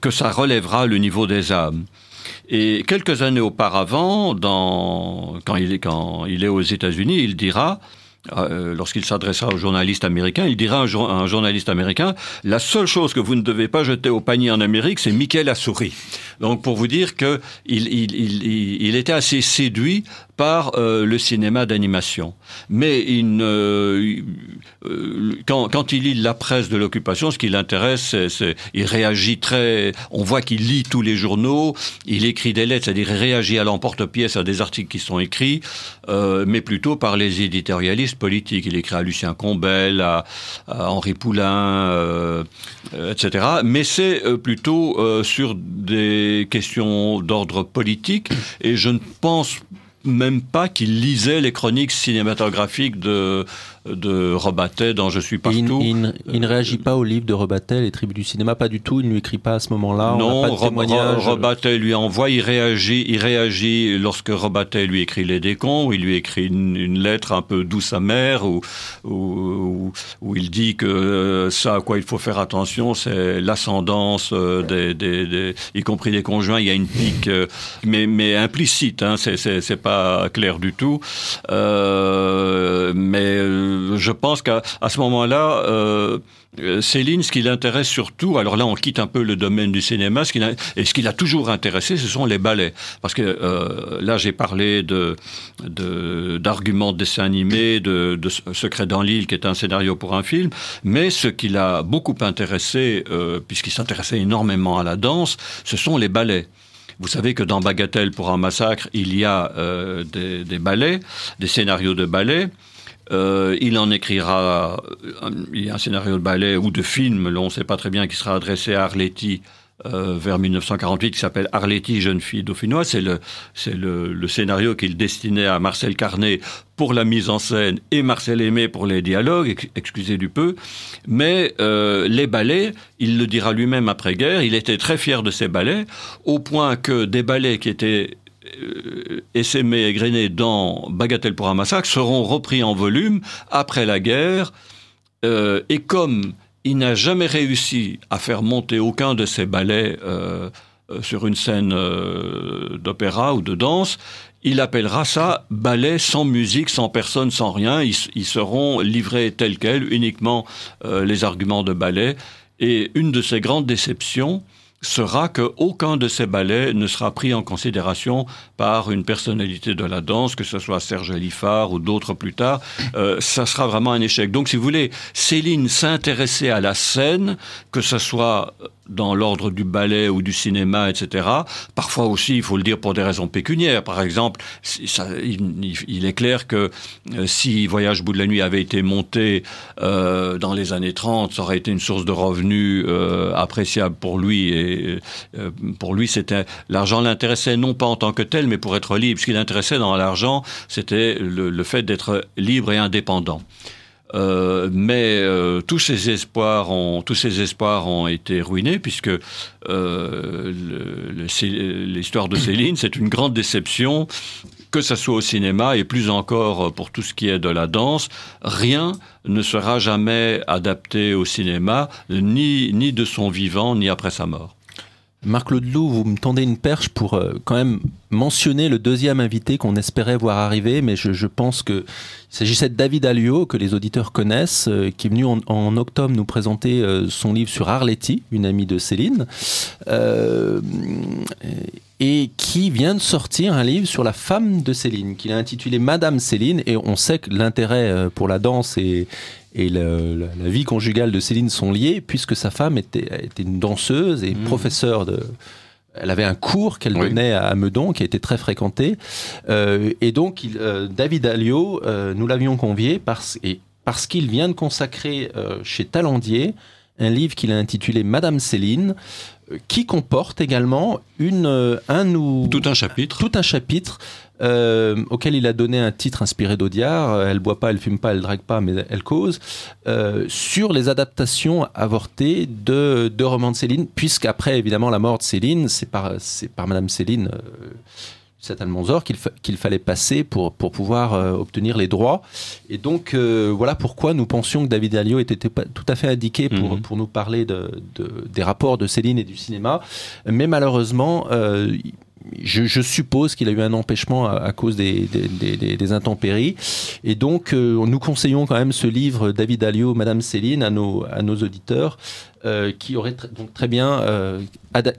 Speaker 2: que ça relèvera le niveau des âmes. Et quelques années auparavant, dans, quand, il, quand il est aux États-Unis, il dira, ah, euh, lorsqu'il s'adressera aux journalistes américains, il dira à un, journaliste américain, la seule chose que vous ne devez pas jeter au panier en Amérique, c'est Michael souris. » Donc pour vous dire que il, il, était assez séduit par euh, le cinéma d'animation. Mais il euh, euh, quand, il lit la presse de l'occupation, ce qui l'intéresse, c'est il réagit très. On voit qu'il lit tous les journaux, il écrit des lettres, c'est-à-dire il réagit à l'emporte-pièce à des articles qui sont écrits, mais plutôt par les éditorialistes politiques. Il écrit à Lucien Combel, à, à Henri Poulain, etc. Mais c'est plutôt sur des questions d'ordre politique et je ne pense même pas qu'il lisait les chroniques cinématographiques de, de Robatet dans Je suis partout. Il, il,
Speaker 1: ne réagit euh, pas au livre de Robatet, Les Tribus du cinéma, pas du tout. Il ne lui écrit pas à ce moment-là. Non, Robatet
Speaker 2: lui envoie, il réagit, il réagit lorsque Robatet lui écrit Les Décons, il lui écrit une, lettre un peu douce amère où, où, il dit que euh, ça à quoi il faut faire attention, c'est l'ascendance, euh, des, y compris des conjoints. Il y a une pique, mais, implicite, hein, c'est pas clair du tout. mais euh, je pense qu'à ce moment-là, Céline, euh, euh, ce qui l'intéresse surtout, alors là on quitte un peu le domaine du cinéma, ce qui et ce qui l'a toujours intéressé, ce sont les ballets. Parce que là j'ai parlé d'arguments de, de dessins de, Secret dans l'île, qui est un scénario pour un film, mais ce qui l'a beaucoup intéressé, puisqu'il s'intéressait énormément à la danse, ce sont les ballets. Vous savez que dans Bagatelle pour un massacre, il y a des, des, ballets, des scénarios de ballets. Euh, il en écrira euh, un, scénario de ballet ou de film, on ne sait pas très bien, qui sera adressé à Arletty euh, vers 1948, qui s'appelle Arletty, jeune fille dauphinoise. C'est le, le scénario qu'il destinait à Marcel Carnet pour la mise en scène et Marcel Aimé pour les dialogues, excusez du peu. Mais les ballets, il le dira lui-même après-guerre, il était très fier de ses ballets, au point que des ballets qui étaient euh, et ses égrenés dans Bagatelle pour un massacre seront repris en volume après la guerre. Euh, et comme il n'a jamais réussi à faire monter aucun de ses ballets euh, sur une scène d'opéra ou de danse, il appellera ça ballet sans musique, sans personne, sans rien. ils seront livrés tels quels, uniquement les arguments de ballet. Et une de ses grandes déceptions, sera qu'aucun de ces ballets ne sera pris en considération par une personnalité de la danse, que ce soit Serge Liffard ou d'autres plus tard. Euh, ça sera vraiment un échec. Donc, si vous voulez, Céline s'intéresser à la scène, que ce soit euh, dans l'ordre du ballet ou du cinéma, etc. Parfois aussi, il faut le dire pour des raisons pécuniaires. Par exemple, il, est clair que euh, si Voyage bout de la nuit avait été monté euh, dans les années 30, ça aurait été une source de revenus euh, appréciable pour lui. Et pour lui, c'était l'argent l'intéressait non pas en tant que tel, mais pour être libre. Ce qui l'intéressait dans l'argent, c'était le fait d'être libre et indépendant. Euh, mais euh, tous ces espoirs ont tous ces espoirs ont été ruinés puisque euh, l'histoire de Céline c'est une grande déception que ça soit au cinéma et plus encore pour tout ce qui est de la danse, rien ne sera jamais adapté au cinéma, ni, ni de son vivant, ni après sa mort
Speaker 1: marc Laudeloup, vous me tendez une perche pour euh, quand même mentionner le deuxième invité qu'on espérait voir arriver, mais je, pense que s'agissait de David Alliot, que les auditeurs connaissent, euh, qui est venu en, octobre nous présenter euh, son livre sur Arletty, une amie de Céline, et qui vient de sortir un livre sur la femme de Céline, qu'il a intitulé Madame Céline, et on sait que l'intérêt pour la danse est et la, vie conjugale de Céline sont liées, puisque sa femme était, était une danseuse et professeur mm. professeure de, elle avait un cours qu'elle donnait à Meudon, qui était très fréquenté. Euh, et donc, il, euh, David Alliot, euh, nous l'avions convié parce, et parce qu'il vient de consacrer chez Talandier un livre qu'il a intitulé Madame Céline, euh, qui comporte également une, euh, un ou tout un chapitre, tout un chapitre euh, auquel il a donné un titre inspiré d'Audiard. Elle boit pas, elle fume pas, elle drague pas, mais elle cause sur les adaptations avortées de, de romans de Céline, puisqu'après évidemment la mort de Céline, c'est par c'est par Madame Céline cet Almanzor qu'il fallait passer pour, pouvoir euh, obtenir les droits. Et donc, euh, voilà pourquoi nous pensions que David Alliot était tout à fait indiqué pour, mhm. pour nous parler de, des rapports de Céline et du cinéma. Mais malheureusement, euh, je, suppose qu'il a eu un empêchement à, cause des, intempéries. Et donc, euh, nous conseillons quand même ce livre David Alliot, Madame Céline, à nos, auditeurs, euh, qui aurait donc très bien, euh,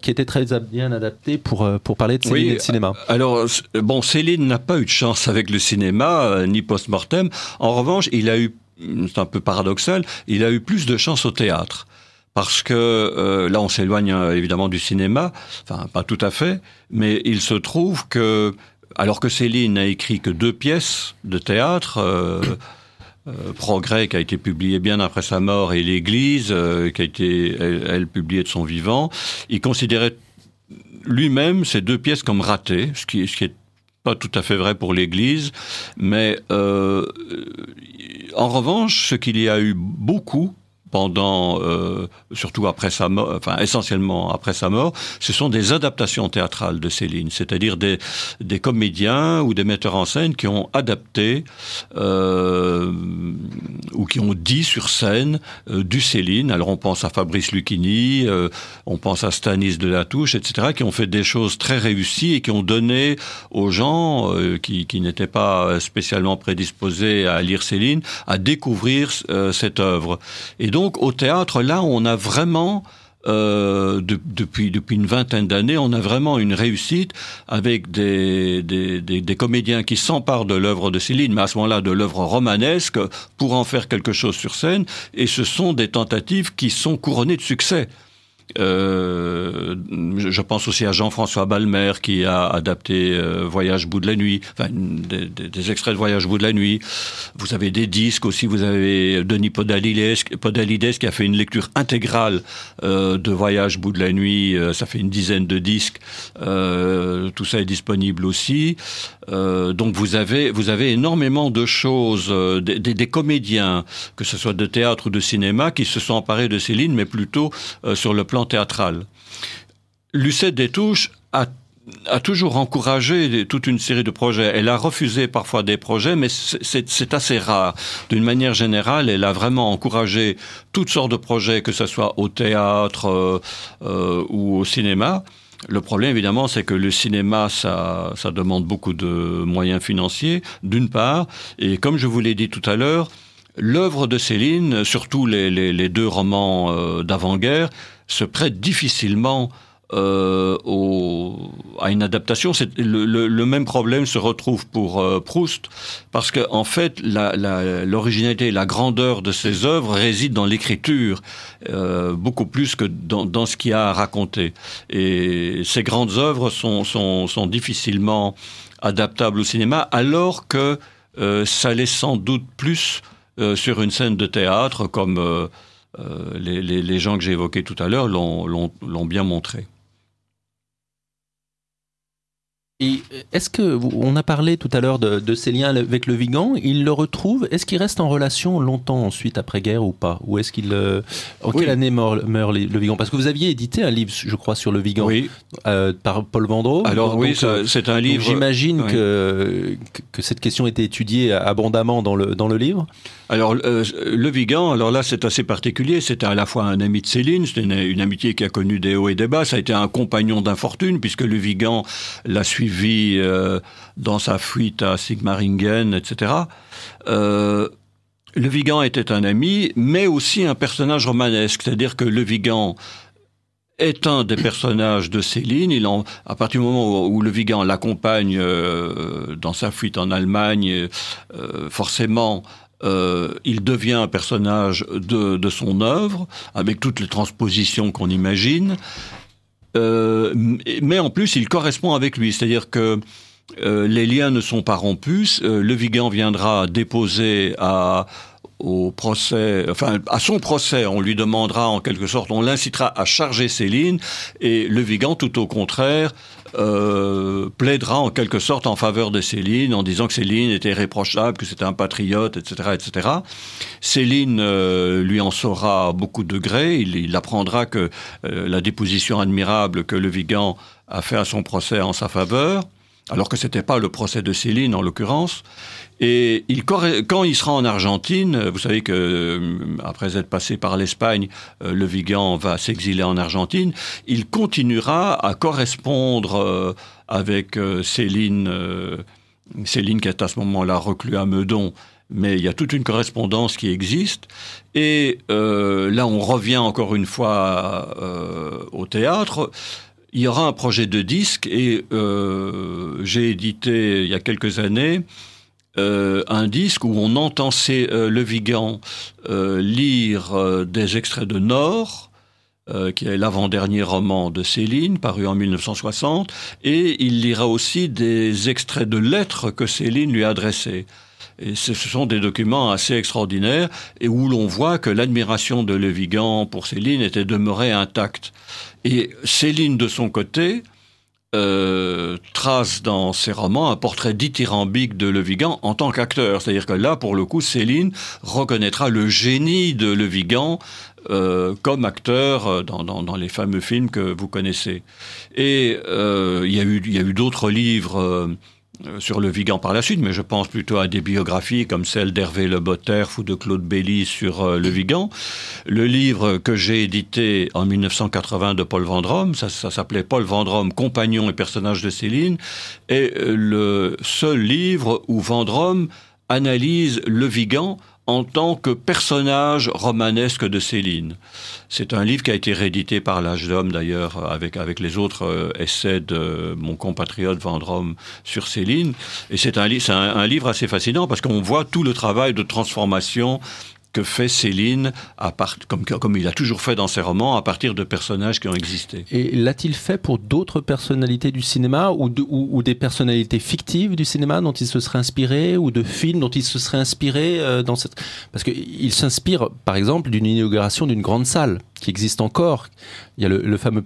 Speaker 1: qui était très bien adapté pour, parler de Céline et de cinéma.
Speaker 2: Alors, bon, Céline n'a pas eu de chance avec le cinéma, ni post-mortem. En revanche, il a eu c'est un peu paradoxal, il a eu plus de chance au théâtre parce que euh, là on s'éloigne euh, évidemment du cinéma, enfin pas tout à fait, mais il se trouve que alors que Céline n'a écrit que deux pièces de théâtre, euh, Progrès qui a été publié bien après sa mort et L'Église qui a été elle, publiée de son vivant, il considérait lui-même ces deux pièces comme ratées, ce qui, ce est pas tout à fait vrai pour l'Église, mais en revanche, ce qu'il y a eu beaucoup pendant, euh, surtout après sa mort, enfin essentiellement après sa mort, ce sont des adaptations théâtrales de Céline, c'est-à-dire des, des comédiens ou des metteurs en scène qui ont adapté euh, ou qui ont dit sur scène euh, du Céline. Alors on pense à Fabrice Lucchini, on pense à Stanis de la Touche, etc., qui ont fait des choses très réussies et qui ont donné aux gens qui, qui n'étaient pas spécialement prédisposés à lire Céline à découvrir cette œuvre. Et donc donc au théâtre, là, on a vraiment euh, depuis une vingtaine d'années, on a vraiment une réussite avec des des comédiens qui s'emparent de l'œuvre de Céline, mais à ce moment-là de l'œuvre romanesque pour en faire quelque chose sur scène. Et ce sont des tentatives qui sont couronnées de succès. Euh, je pense aussi à Jean-François Balmer qui a adapté euh, Voyage bout de la nuit, enfin des, extraits de Voyage bout de la nuit. Vous avez des disques aussi, vous avez Denis Podalides, Podalides qui a fait une lecture intégrale euh, de Voyage bout de la nuit, ça fait une dizaine de disques. tout ça est disponible aussi. donc vous avez vous avez énormément de choses, des, des, comédiens, que ce soit de théâtre ou de cinéma, qui se sont emparés de Céline, mais plutôt sur le plan théâtral théâtrale. Lucette Détouche a a toujours encouragé toute une série de projets. Elle a refusé parfois des projets, mais c'est assez rare. D'une manière générale, elle a vraiment encouragé toutes sortes de projets, que ce soit au théâtre euh, euh, ou au cinéma. Le problème, évidemment, c'est que le cinéma, ça, ça, demande beaucoup de moyens financiers, d'une part, et comme je vous l'ai dit tout à l'heure, l'œuvre de Céline, surtout les, deux romans euh, d'avant-guerre, se prête difficilement euh, à une adaptation. Le, même problème se retrouve pour euh, Proust, parce qu'en fait, l'originalité et la grandeur de ses œuvres résident dans l'écriture, euh, beaucoup plus que dans, ce qu'il a raconté. Et ces grandes œuvres sont, sont difficilement adaptables au cinéma, alors que ça l'est sans doute plus sur une scène de théâtre, comme... Euh, les, gens que j'ai évoqués tout à l'heure l'ont bien montré.
Speaker 1: Euh, est-ce que on a parlé tout à l'heure de, ses ces liens avec le Vigan Il le retrouve. Est-ce qu'il reste en relation longtemps ensuite après guerre ou pas Ou est-ce qu'il euh, en quelle année meurt, le Vigan Parce que vous aviez édité un livre, je crois, sur le Vigan euh, par Paul Vendreau. Alors oui, c'est un livre. J'imagine
Speaker 2: que, que cette question était étudiée abondamment dans le dans le livre. Alors le Vigan, alors là c'est assez particulier. C'était à la fois un ami de Céline, c'était une, une amitié qui a connu des hauts et des bas. Ça a été un compagnon d'infortune puisque le Vigan l'a suivi vit euh, dans sa fuite à Sigmaringen, etc. Euh, le Vigan était un ami, mais aussi un personnage romanesque, c'est-à-dire que le Vigan est un des personnages de Céline. Il en, à partir du moment où, le Vigan l'accompagne euh, dans sa fuite en Allemagne, forcément, il devient un personnage de, de, son œuvre, avec toutes les transpositions qu'on imagine. Euh, mais en plus, il correspond avec lui, c'est-à-dire que euh, les liens ne sont pas rompus. Euh, le Vigan viendra déposer à au procès, enfin à son procès, on lui demandera en quelque sorte, on l'incitera à charger ses lignes, et Le Vigan, tout au contraire, euh, plaidera en quelque sorte en faveur de Céline, en disant que Céline était réprochable, que c'était un patriote, etc., etc. Céline euh, lui en saura beaucoup de gré. Il, apprendra que euh, la déposition admirable que le Vigan a fait à son procès en sa faveur alors que ce n'était pas le procès de Céline en l'occurrence. Et il, quand il sera en Argentine, vous savez que euh, après être passé par l'Espagne, euh, le Vigan va s'exiler en Argentine. Il continuera à correspondre euh, avec Céline, Céline qui est à ce moment-là reclue à Meudon. Mais il y a toute une correspondance qui existe. Et là, on revient encore une fois au théâtre il y aura un projet de disque et j'ai édité il y a quelques années euh, un disque où on entend ses, euh, Le Vigan euh, lire des extraits de Nord, qui est l'avant-dernier roman de Céline, paru en 1960, et il lira aussi des extraits de lettres que Céline lui adressait. Et ce sont des documents assez extraordinaires et où l'on voit que l'admiration de Le Vigan pour Céline était demeurée intacte. Et Céline, de son côté, euh, trace dans ses romans un portrait dithyrambique de Le Vigan en tant qu'acteur. C'est-à-dire que là, pour le coup, Céline reconnaîtra le génie de Le Vigan euh, comme acteur euh, dans, les fameux films que vous connaissez. Et il eu, y a eu d'autres livres euh, sur le Vigan par la suite, mais je pense plutôt à des biographies comme celle d'Hervé Le Botterf ou de Claude Belly sur euh, le Vigan. Le livre que j'ai édité en 1980 de Paul Vendrome, ça, ça s'appelait Paul Vendrome, compagnon et personnage de Céline, est euh, le seul livre où Vendrome analyse le Vigan en tant que personnage romanesque de Céline. C'est un livre qui a été réédité par l'âge d'homme d'ailleurs avec, avec les autres euh, essais de mon compatriote Vendrome sur Céline. Et c'est un, un livre assez fascinant parce qu'on voit tout le travail de transformation que fait Céline, à part, comme, comme, il a toujours fait dans ses romans, à partir de personnages qui ont existé.
Speaker 1: Et l'a-t-il fait pour d'autres personnalités du cinéma ou, ou, des personnalités fictives du cinéma dont il se serait inspiré ou de films dont il se serait inspiré euh, dans cette... Parce qu'il s'inspire, par exemple, d'une inauguration d'une grande salle qui existe encore. Il y a le, fameux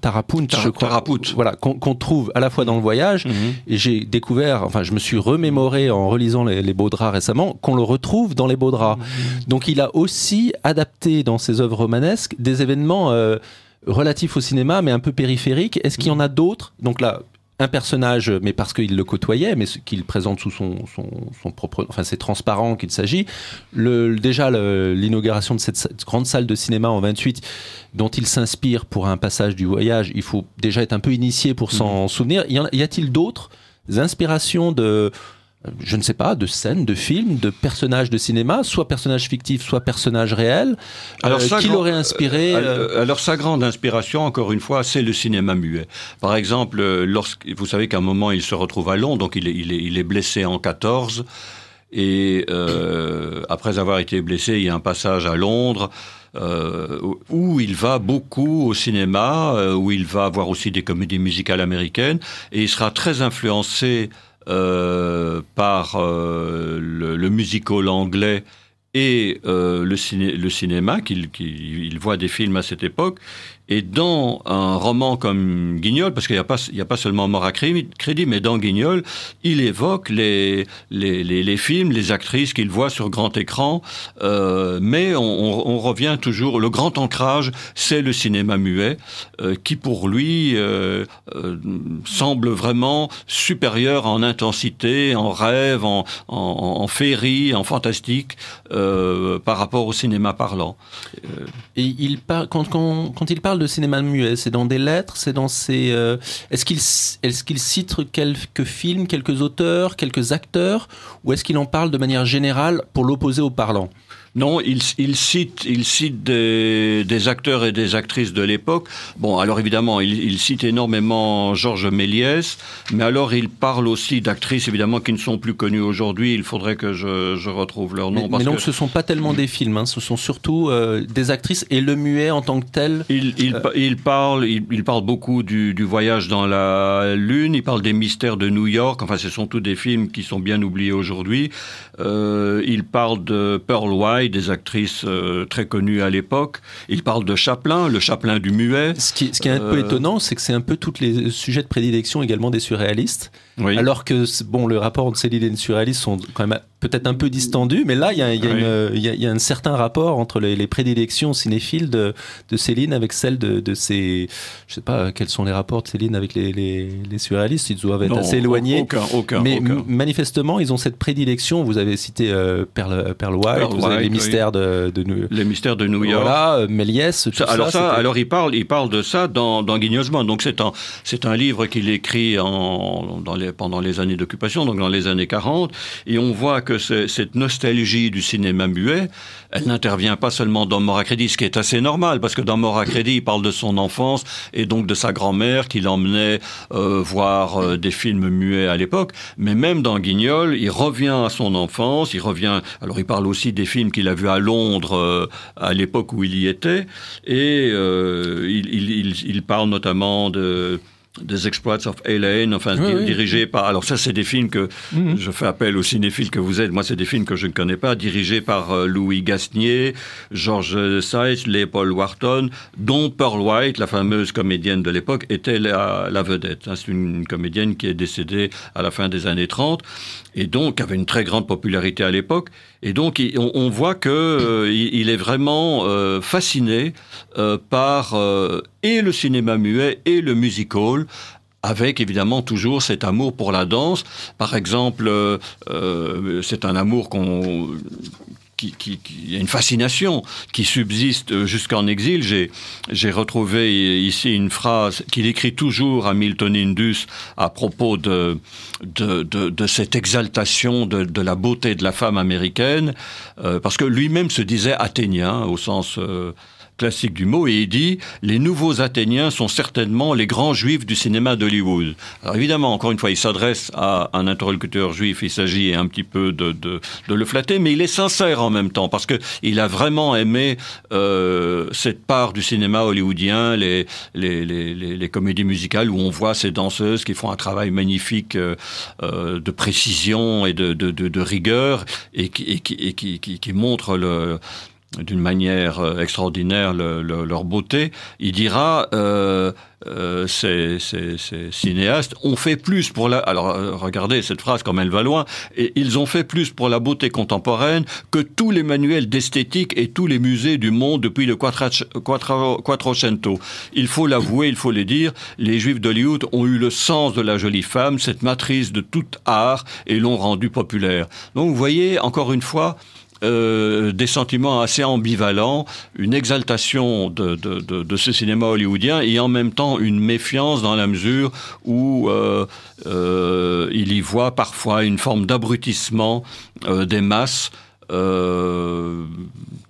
Speaker 1: Tarapout, Tarapout. Voilà, qu'on trouve à la fois dans le voyage, mhm. et j'ai découvert, enfin, je me suis remémoré en relisant les, beaux draps récemment, qu'on le retrouve dans les beaux draps. Mhm. Donc il a aussi adapté dans ses œuvres romanesques des événements euh, relatifs au cinéma, mais un peu périphériques. Est-ce qu'il y en a d'autres Donc là, un personnage, mais parce qu'il le côtoyait, mais qu'il présente sous son, son, propre... Enfin, c'est transparent qu'il s'agit. déjà, l'inauguration de cette, grande salle de cinéma en 28, dont il s'inspire pour un passage du voyage, il faut déjà être un peu initié pour s'en mhm. souvenir. y a-t-il d'autres inspirations de, je ne sais pas, de scènes, de films, de personnages de cinéma, soit personnages fictifs, soit personnages réels, euh, alors, qui l'aurait
Speaker 2: inspiré euh, euh, alors, sa grande inspiration, encore une fois, c'est le cinéma muet. Par exemple, vous savez qu'à un moment, il se retrouve à Londres, donc il est, blessé en 14, et après avoir été blessé, il y a un passage à Londres, où il va beaucoup au cinéma, où il va voir aussi des comédies musicales américaines, et il sera très influencé euh, par euh, le, musical anglais et euh, le, le, cinéma, qu'il voit des films à cette époque, et dans un roman comme Guignol, parce qu'il n'y a, pas, a pas seulement Mort à crédit, mais dans Guignol, il évoque les, les, films, les actrices qu'il voit sur grand écran, euh, mais on, revient toujours, le grand ancrage, c'est le cinéma muet, euh, qui pour lui euh, euh, semble vraiment supérieur en intensité, en rêve, en, féerie, en fantastique, euh, par rapport au cinéma parlant. Et il
Speaker 1: quand il parle de cinéma muet C'est dans des lettres C'est dans euh, est-ce qu'il est-ce qu'il cite quelques films, quelques auteurs, quelques acteurs, ou est-ce qu'il en parle de
Speaker 2: manière générale pour l'opposer au parlant non, il, cite, il cite des, acteurs et des actrices de l'époque. Bon, alors évidemment, il, cite énormément Georges Méliès, mais alors il parle aussi d'actrices évidemment qui ne sont plus connues aujourd'hui. Il faudrait que je, retrouve leur nom. Mais, donc, ce ce sont pas
Speaker 1: tellement mm. des films, hein. ce sont surtout euh, des actrices et le
Speaker 2: muet en tant que tel. Il, euh. parle, il, parle beaucoup du, voyage dans la lune. Il parle des mystères de New York. Enfin, ce sont tous des films qui sont bien oubliés aujourd'hui. Euh, il parle de Pearl White des actrices euh, très connues à l'époque. Il parle de Chaplin, le Chaplin du muet. ce qui est un peu euh, étonnant,
Speaker 1: c'est que c'est un peu tous les sujets de prédilection également des surréalistes. Alors que bon, le rapport entre Céline et les surréaliste sont quand même peut-être un peu distendus, mais là, il y a, y a, un certain rapport entre les, prédilections cinéphiles de, Céline avec celles de, de, ses. Je sais pas quels sont les rapports de Céline avec les, les, surréalistes. Ils doivent être assez éloignés. Aucun, aucun, mais manifestement, ils ont cette prédilection. Vous avez cité euh, Perle, euh, White, les mystères de, New York. Les mystères de New York. Voilà, euh, Méliès.
Speaker 2: alors ça, alors il parle, il parle de ça dans, dans Guignosement. Donc c'est un, un livre qu'il écrit dans les pendant les années d'occupation, donc dans les années 40, et on voit que cette nostalgie du cinéma muet, elle n'intervient pas seulement dans Mort à crédit, ce qui est assez normal, parce que dans Mort à crédit, il parle de son enfance et donc de sa grand-mère qui l'emmenait euh, voir euh, des films muets à l'époque, mais même dans Guignol, il revient à son enfance, il revient, alors il parle aussi des films qu'il a vus à Londres euh, à l'époque où il y était, et il parle notamment de des exploits of Elaine, enfin dirigé par. Alors ça, c'est des films que mhm. je fais appel aux cinéphiles que vous êtes. Moi, c'est des films que je ne connais pas, dirigés par euh, Louis Gasnier, Georges Seitz, Léopold Wharton, dont Pearl White, la fameuse comédienne de l'époque, était la, la vedette. Hein, c'est une comédienne qui est décédée à la fin des années 30 et donc avait une très grande popularité à l'époque. Et donc, on, voit que euh, il, est vraiment euh, fasciné par et le cinéma muet et le music hall avec évidemment toujours cet amour pour la danse. Par exemple, euh, euh, c'est un amour qui, a une fascination qui subsiste jusqu'en exil. J'ai, retrouvé ici une phrase qu'il écrit toujours à Milton Indus à propos de, de, cette exaltation de, la beauté de la femme américaine, euh, parce que lui-même se disait athénien au sens classique du mot, et il dit Les nouveaux Athéniens sont certainement les grands juifs du cinéma d'Hollywood. Alors évidemment, encore une fois, il s'adresse à un interlocuteur juif, il s'agit un petit peu de, de, le flatter, mais il est sincère en même temps, parce que il a vraiment aimé euh, cette part du cinéma hollywoodien, les, les, les, comédies musicales où on voit ces danseuses qui font un travail magnifique euh, euh, de précision et de, de rigueur, et qui, qui, qui, qui montrent le d'une manière euh, extraordinaire leur beauté, il dira euh, euh, ces, cinéastes ont fait plus pour la... Alors regardez cette phrase comme elle va loin, et ils ont fait plus pour la beauté contemporaine que tous les manuels d'esthétique et tous les musées du monde depuis le Quattrocento. Il faut l'avouer, il faut le dire, les juifs d'Hollywood ont eu le sens de la jolie femme, cette matrice de tout art, et l'ont rendue populaire. Donc vous voyez, encore une fois, euh, des sentiments assez ambivalents, une exaltation de, ce cinéma hollywoodien et en même temps une méfiance dans la mesure où euh, euh, il y voit parfois une forme d'abrutissement des masses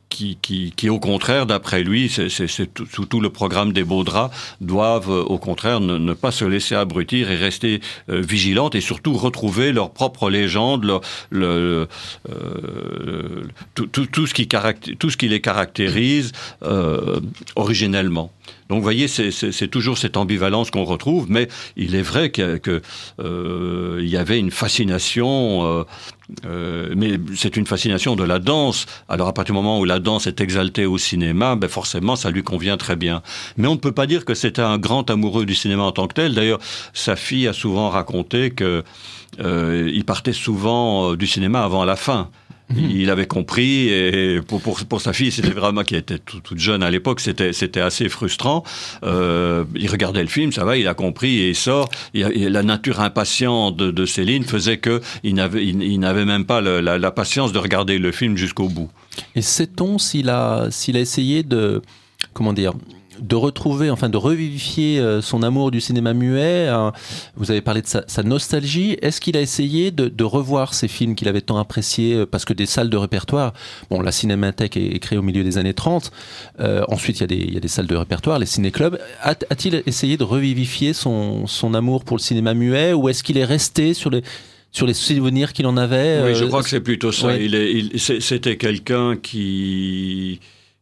Speaker 2: qui, qui, qui, au contraire, d'après lui, c'est tout, tout, le programme des beaux draps, doivent euh, au contraire ne, pas se laisser abrutir et rester euh, vigilantes et surtout retrouver leur propre légende, le, euh, tout, ce qui tout ce qui les caractérise originellement. Donc vous voyez, c'est toujours cette ambivalence qu'on retrouve, mais il est vrai qu'il y avait une fascination euh, mais c'est une fascination de la danse. Alors à partir du moment où la danse est exaltée au cinéma, ben forcément ça lui convient très bien. Mais on ne peut pas dire que c'était un grand amoureux du cinéma en tant que tel. D'ailleurs, sa fille a souvent raconté que euh, il partait souvent euh, du cinéma avant la fin. Mhm. Il avait compris et pour, pour, sa fille, c'était vraiment qui était toute jeune à l'époque, c'était c'était assez frustrant. Euh, il regardait le film, ça va, il a compris et il sort. la nature impatiente de, Céline faisait que il n'avait il, n'avait même pas la, patience de regarder le film jusqu'au bout.
Speaker 1: Et sait-on s'il a s'il a essayé de comment dire de retrouver, enfin de revivifier euh, son amour du cinéma muet. Hein. Vous avez parlé de sa, nostalgie. Est-ce qu'il a essayé de, revoir ces films qu'il avait tant appréciés euh, Parce que des salles de répertoire, bon, la cinémathèque est, créée au milieu des années 30. Euh, ensuite, il y, a des, salles de répertoire, les ciné-clubs. A-t-il essayé de revivifier son, amour pour le cinéma muet ou est-ce qu'il est resté sur les souvenirs qu'il en avait. Oui, je crois que c'est plutôt ça.
Speaker 2: c'était quelqu'un qui,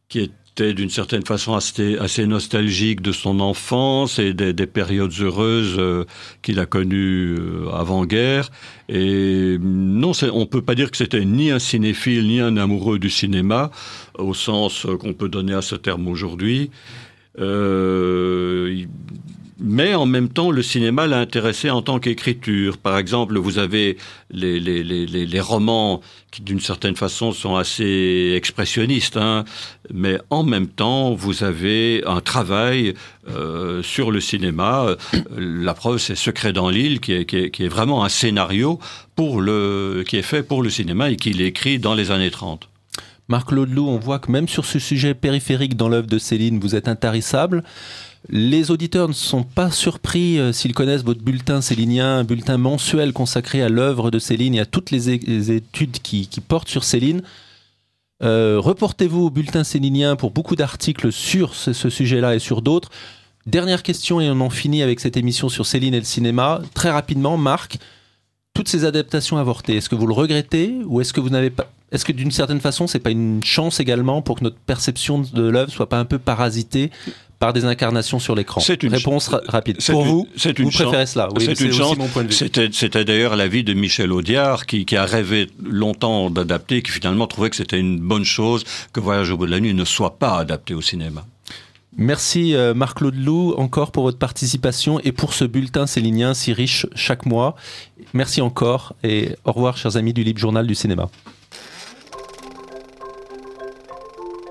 Speaker 2: qui est c'était d'une certaine façon assez, nostalgique de son enfance et des, périodes heureuses euh, qu'il a connues euh, avant-guerre. Et non, on ne peut pas dire que c'était ni un cinéphile ni un amoureux du cinéma, au sens euh, qu'on peut donner à ce terme aujourd'hui mais en même temps, le cinéma l'a intéressé en tant qu'écriture. Par exemple, vous avez les, les, les, les romans qui, d'une certaine façon, sont assez expressionnistes, hein. mais en même temps, vous avez un travail euh, sur le cinéma. La preuve, c'est Secret dans l'île, qui est, qui, est, vraiment un scénario pour le, qui est fait pour le cinéma et qu'il écrit dans les années 30.
Speaker 1: Marc Laudeloup, on voit que même sur ce sujet périphérique dans l'œuvre de Céline, vous êtes intarissable. Les auditeurs ne sont pas surpris euh, s'ils connaissent votre bulletin célinien, un bulletin mensuel consacré à l'œuvre de Céline et à toutes les, études qui, portent sur Céline. Euh, reportez-vous au bulletin célinien pour beaucoup d'articles sur ce, sujet-là et sur d'autres. Dernière question et on en finit avec cette émission sur Céline et le cinéma. Très rapidement, Marc, toutes ces adaptations avortées, est-ce que vous le regrettez ou est-ce que vous n'avez pas... Est-ce que d'une certaine façon, c'est pas une chance également pour que notre perception de l'œuvre soit pas un peu parasitée par des incarnations sur l'écran c'est une Réponse rapide. Pour vous, une vous préférez cela C'est une chance.
Speaker 2: C'était d'ailleurs l'avis de Michel Audiard qui, a rêvé longtemps d'adapter, qui finalement trouvait que c'était une bonne chose que Voyage au bout de la nuit ne soit pas adapté au cinéma.
Speaker 1: Merci euh, Marc-Claude Loup encore pour votre participation et pour ce bulletin célinien si riche chaque mois. Merci encore et au revoir chers amis du Libre Journal du Cinéma.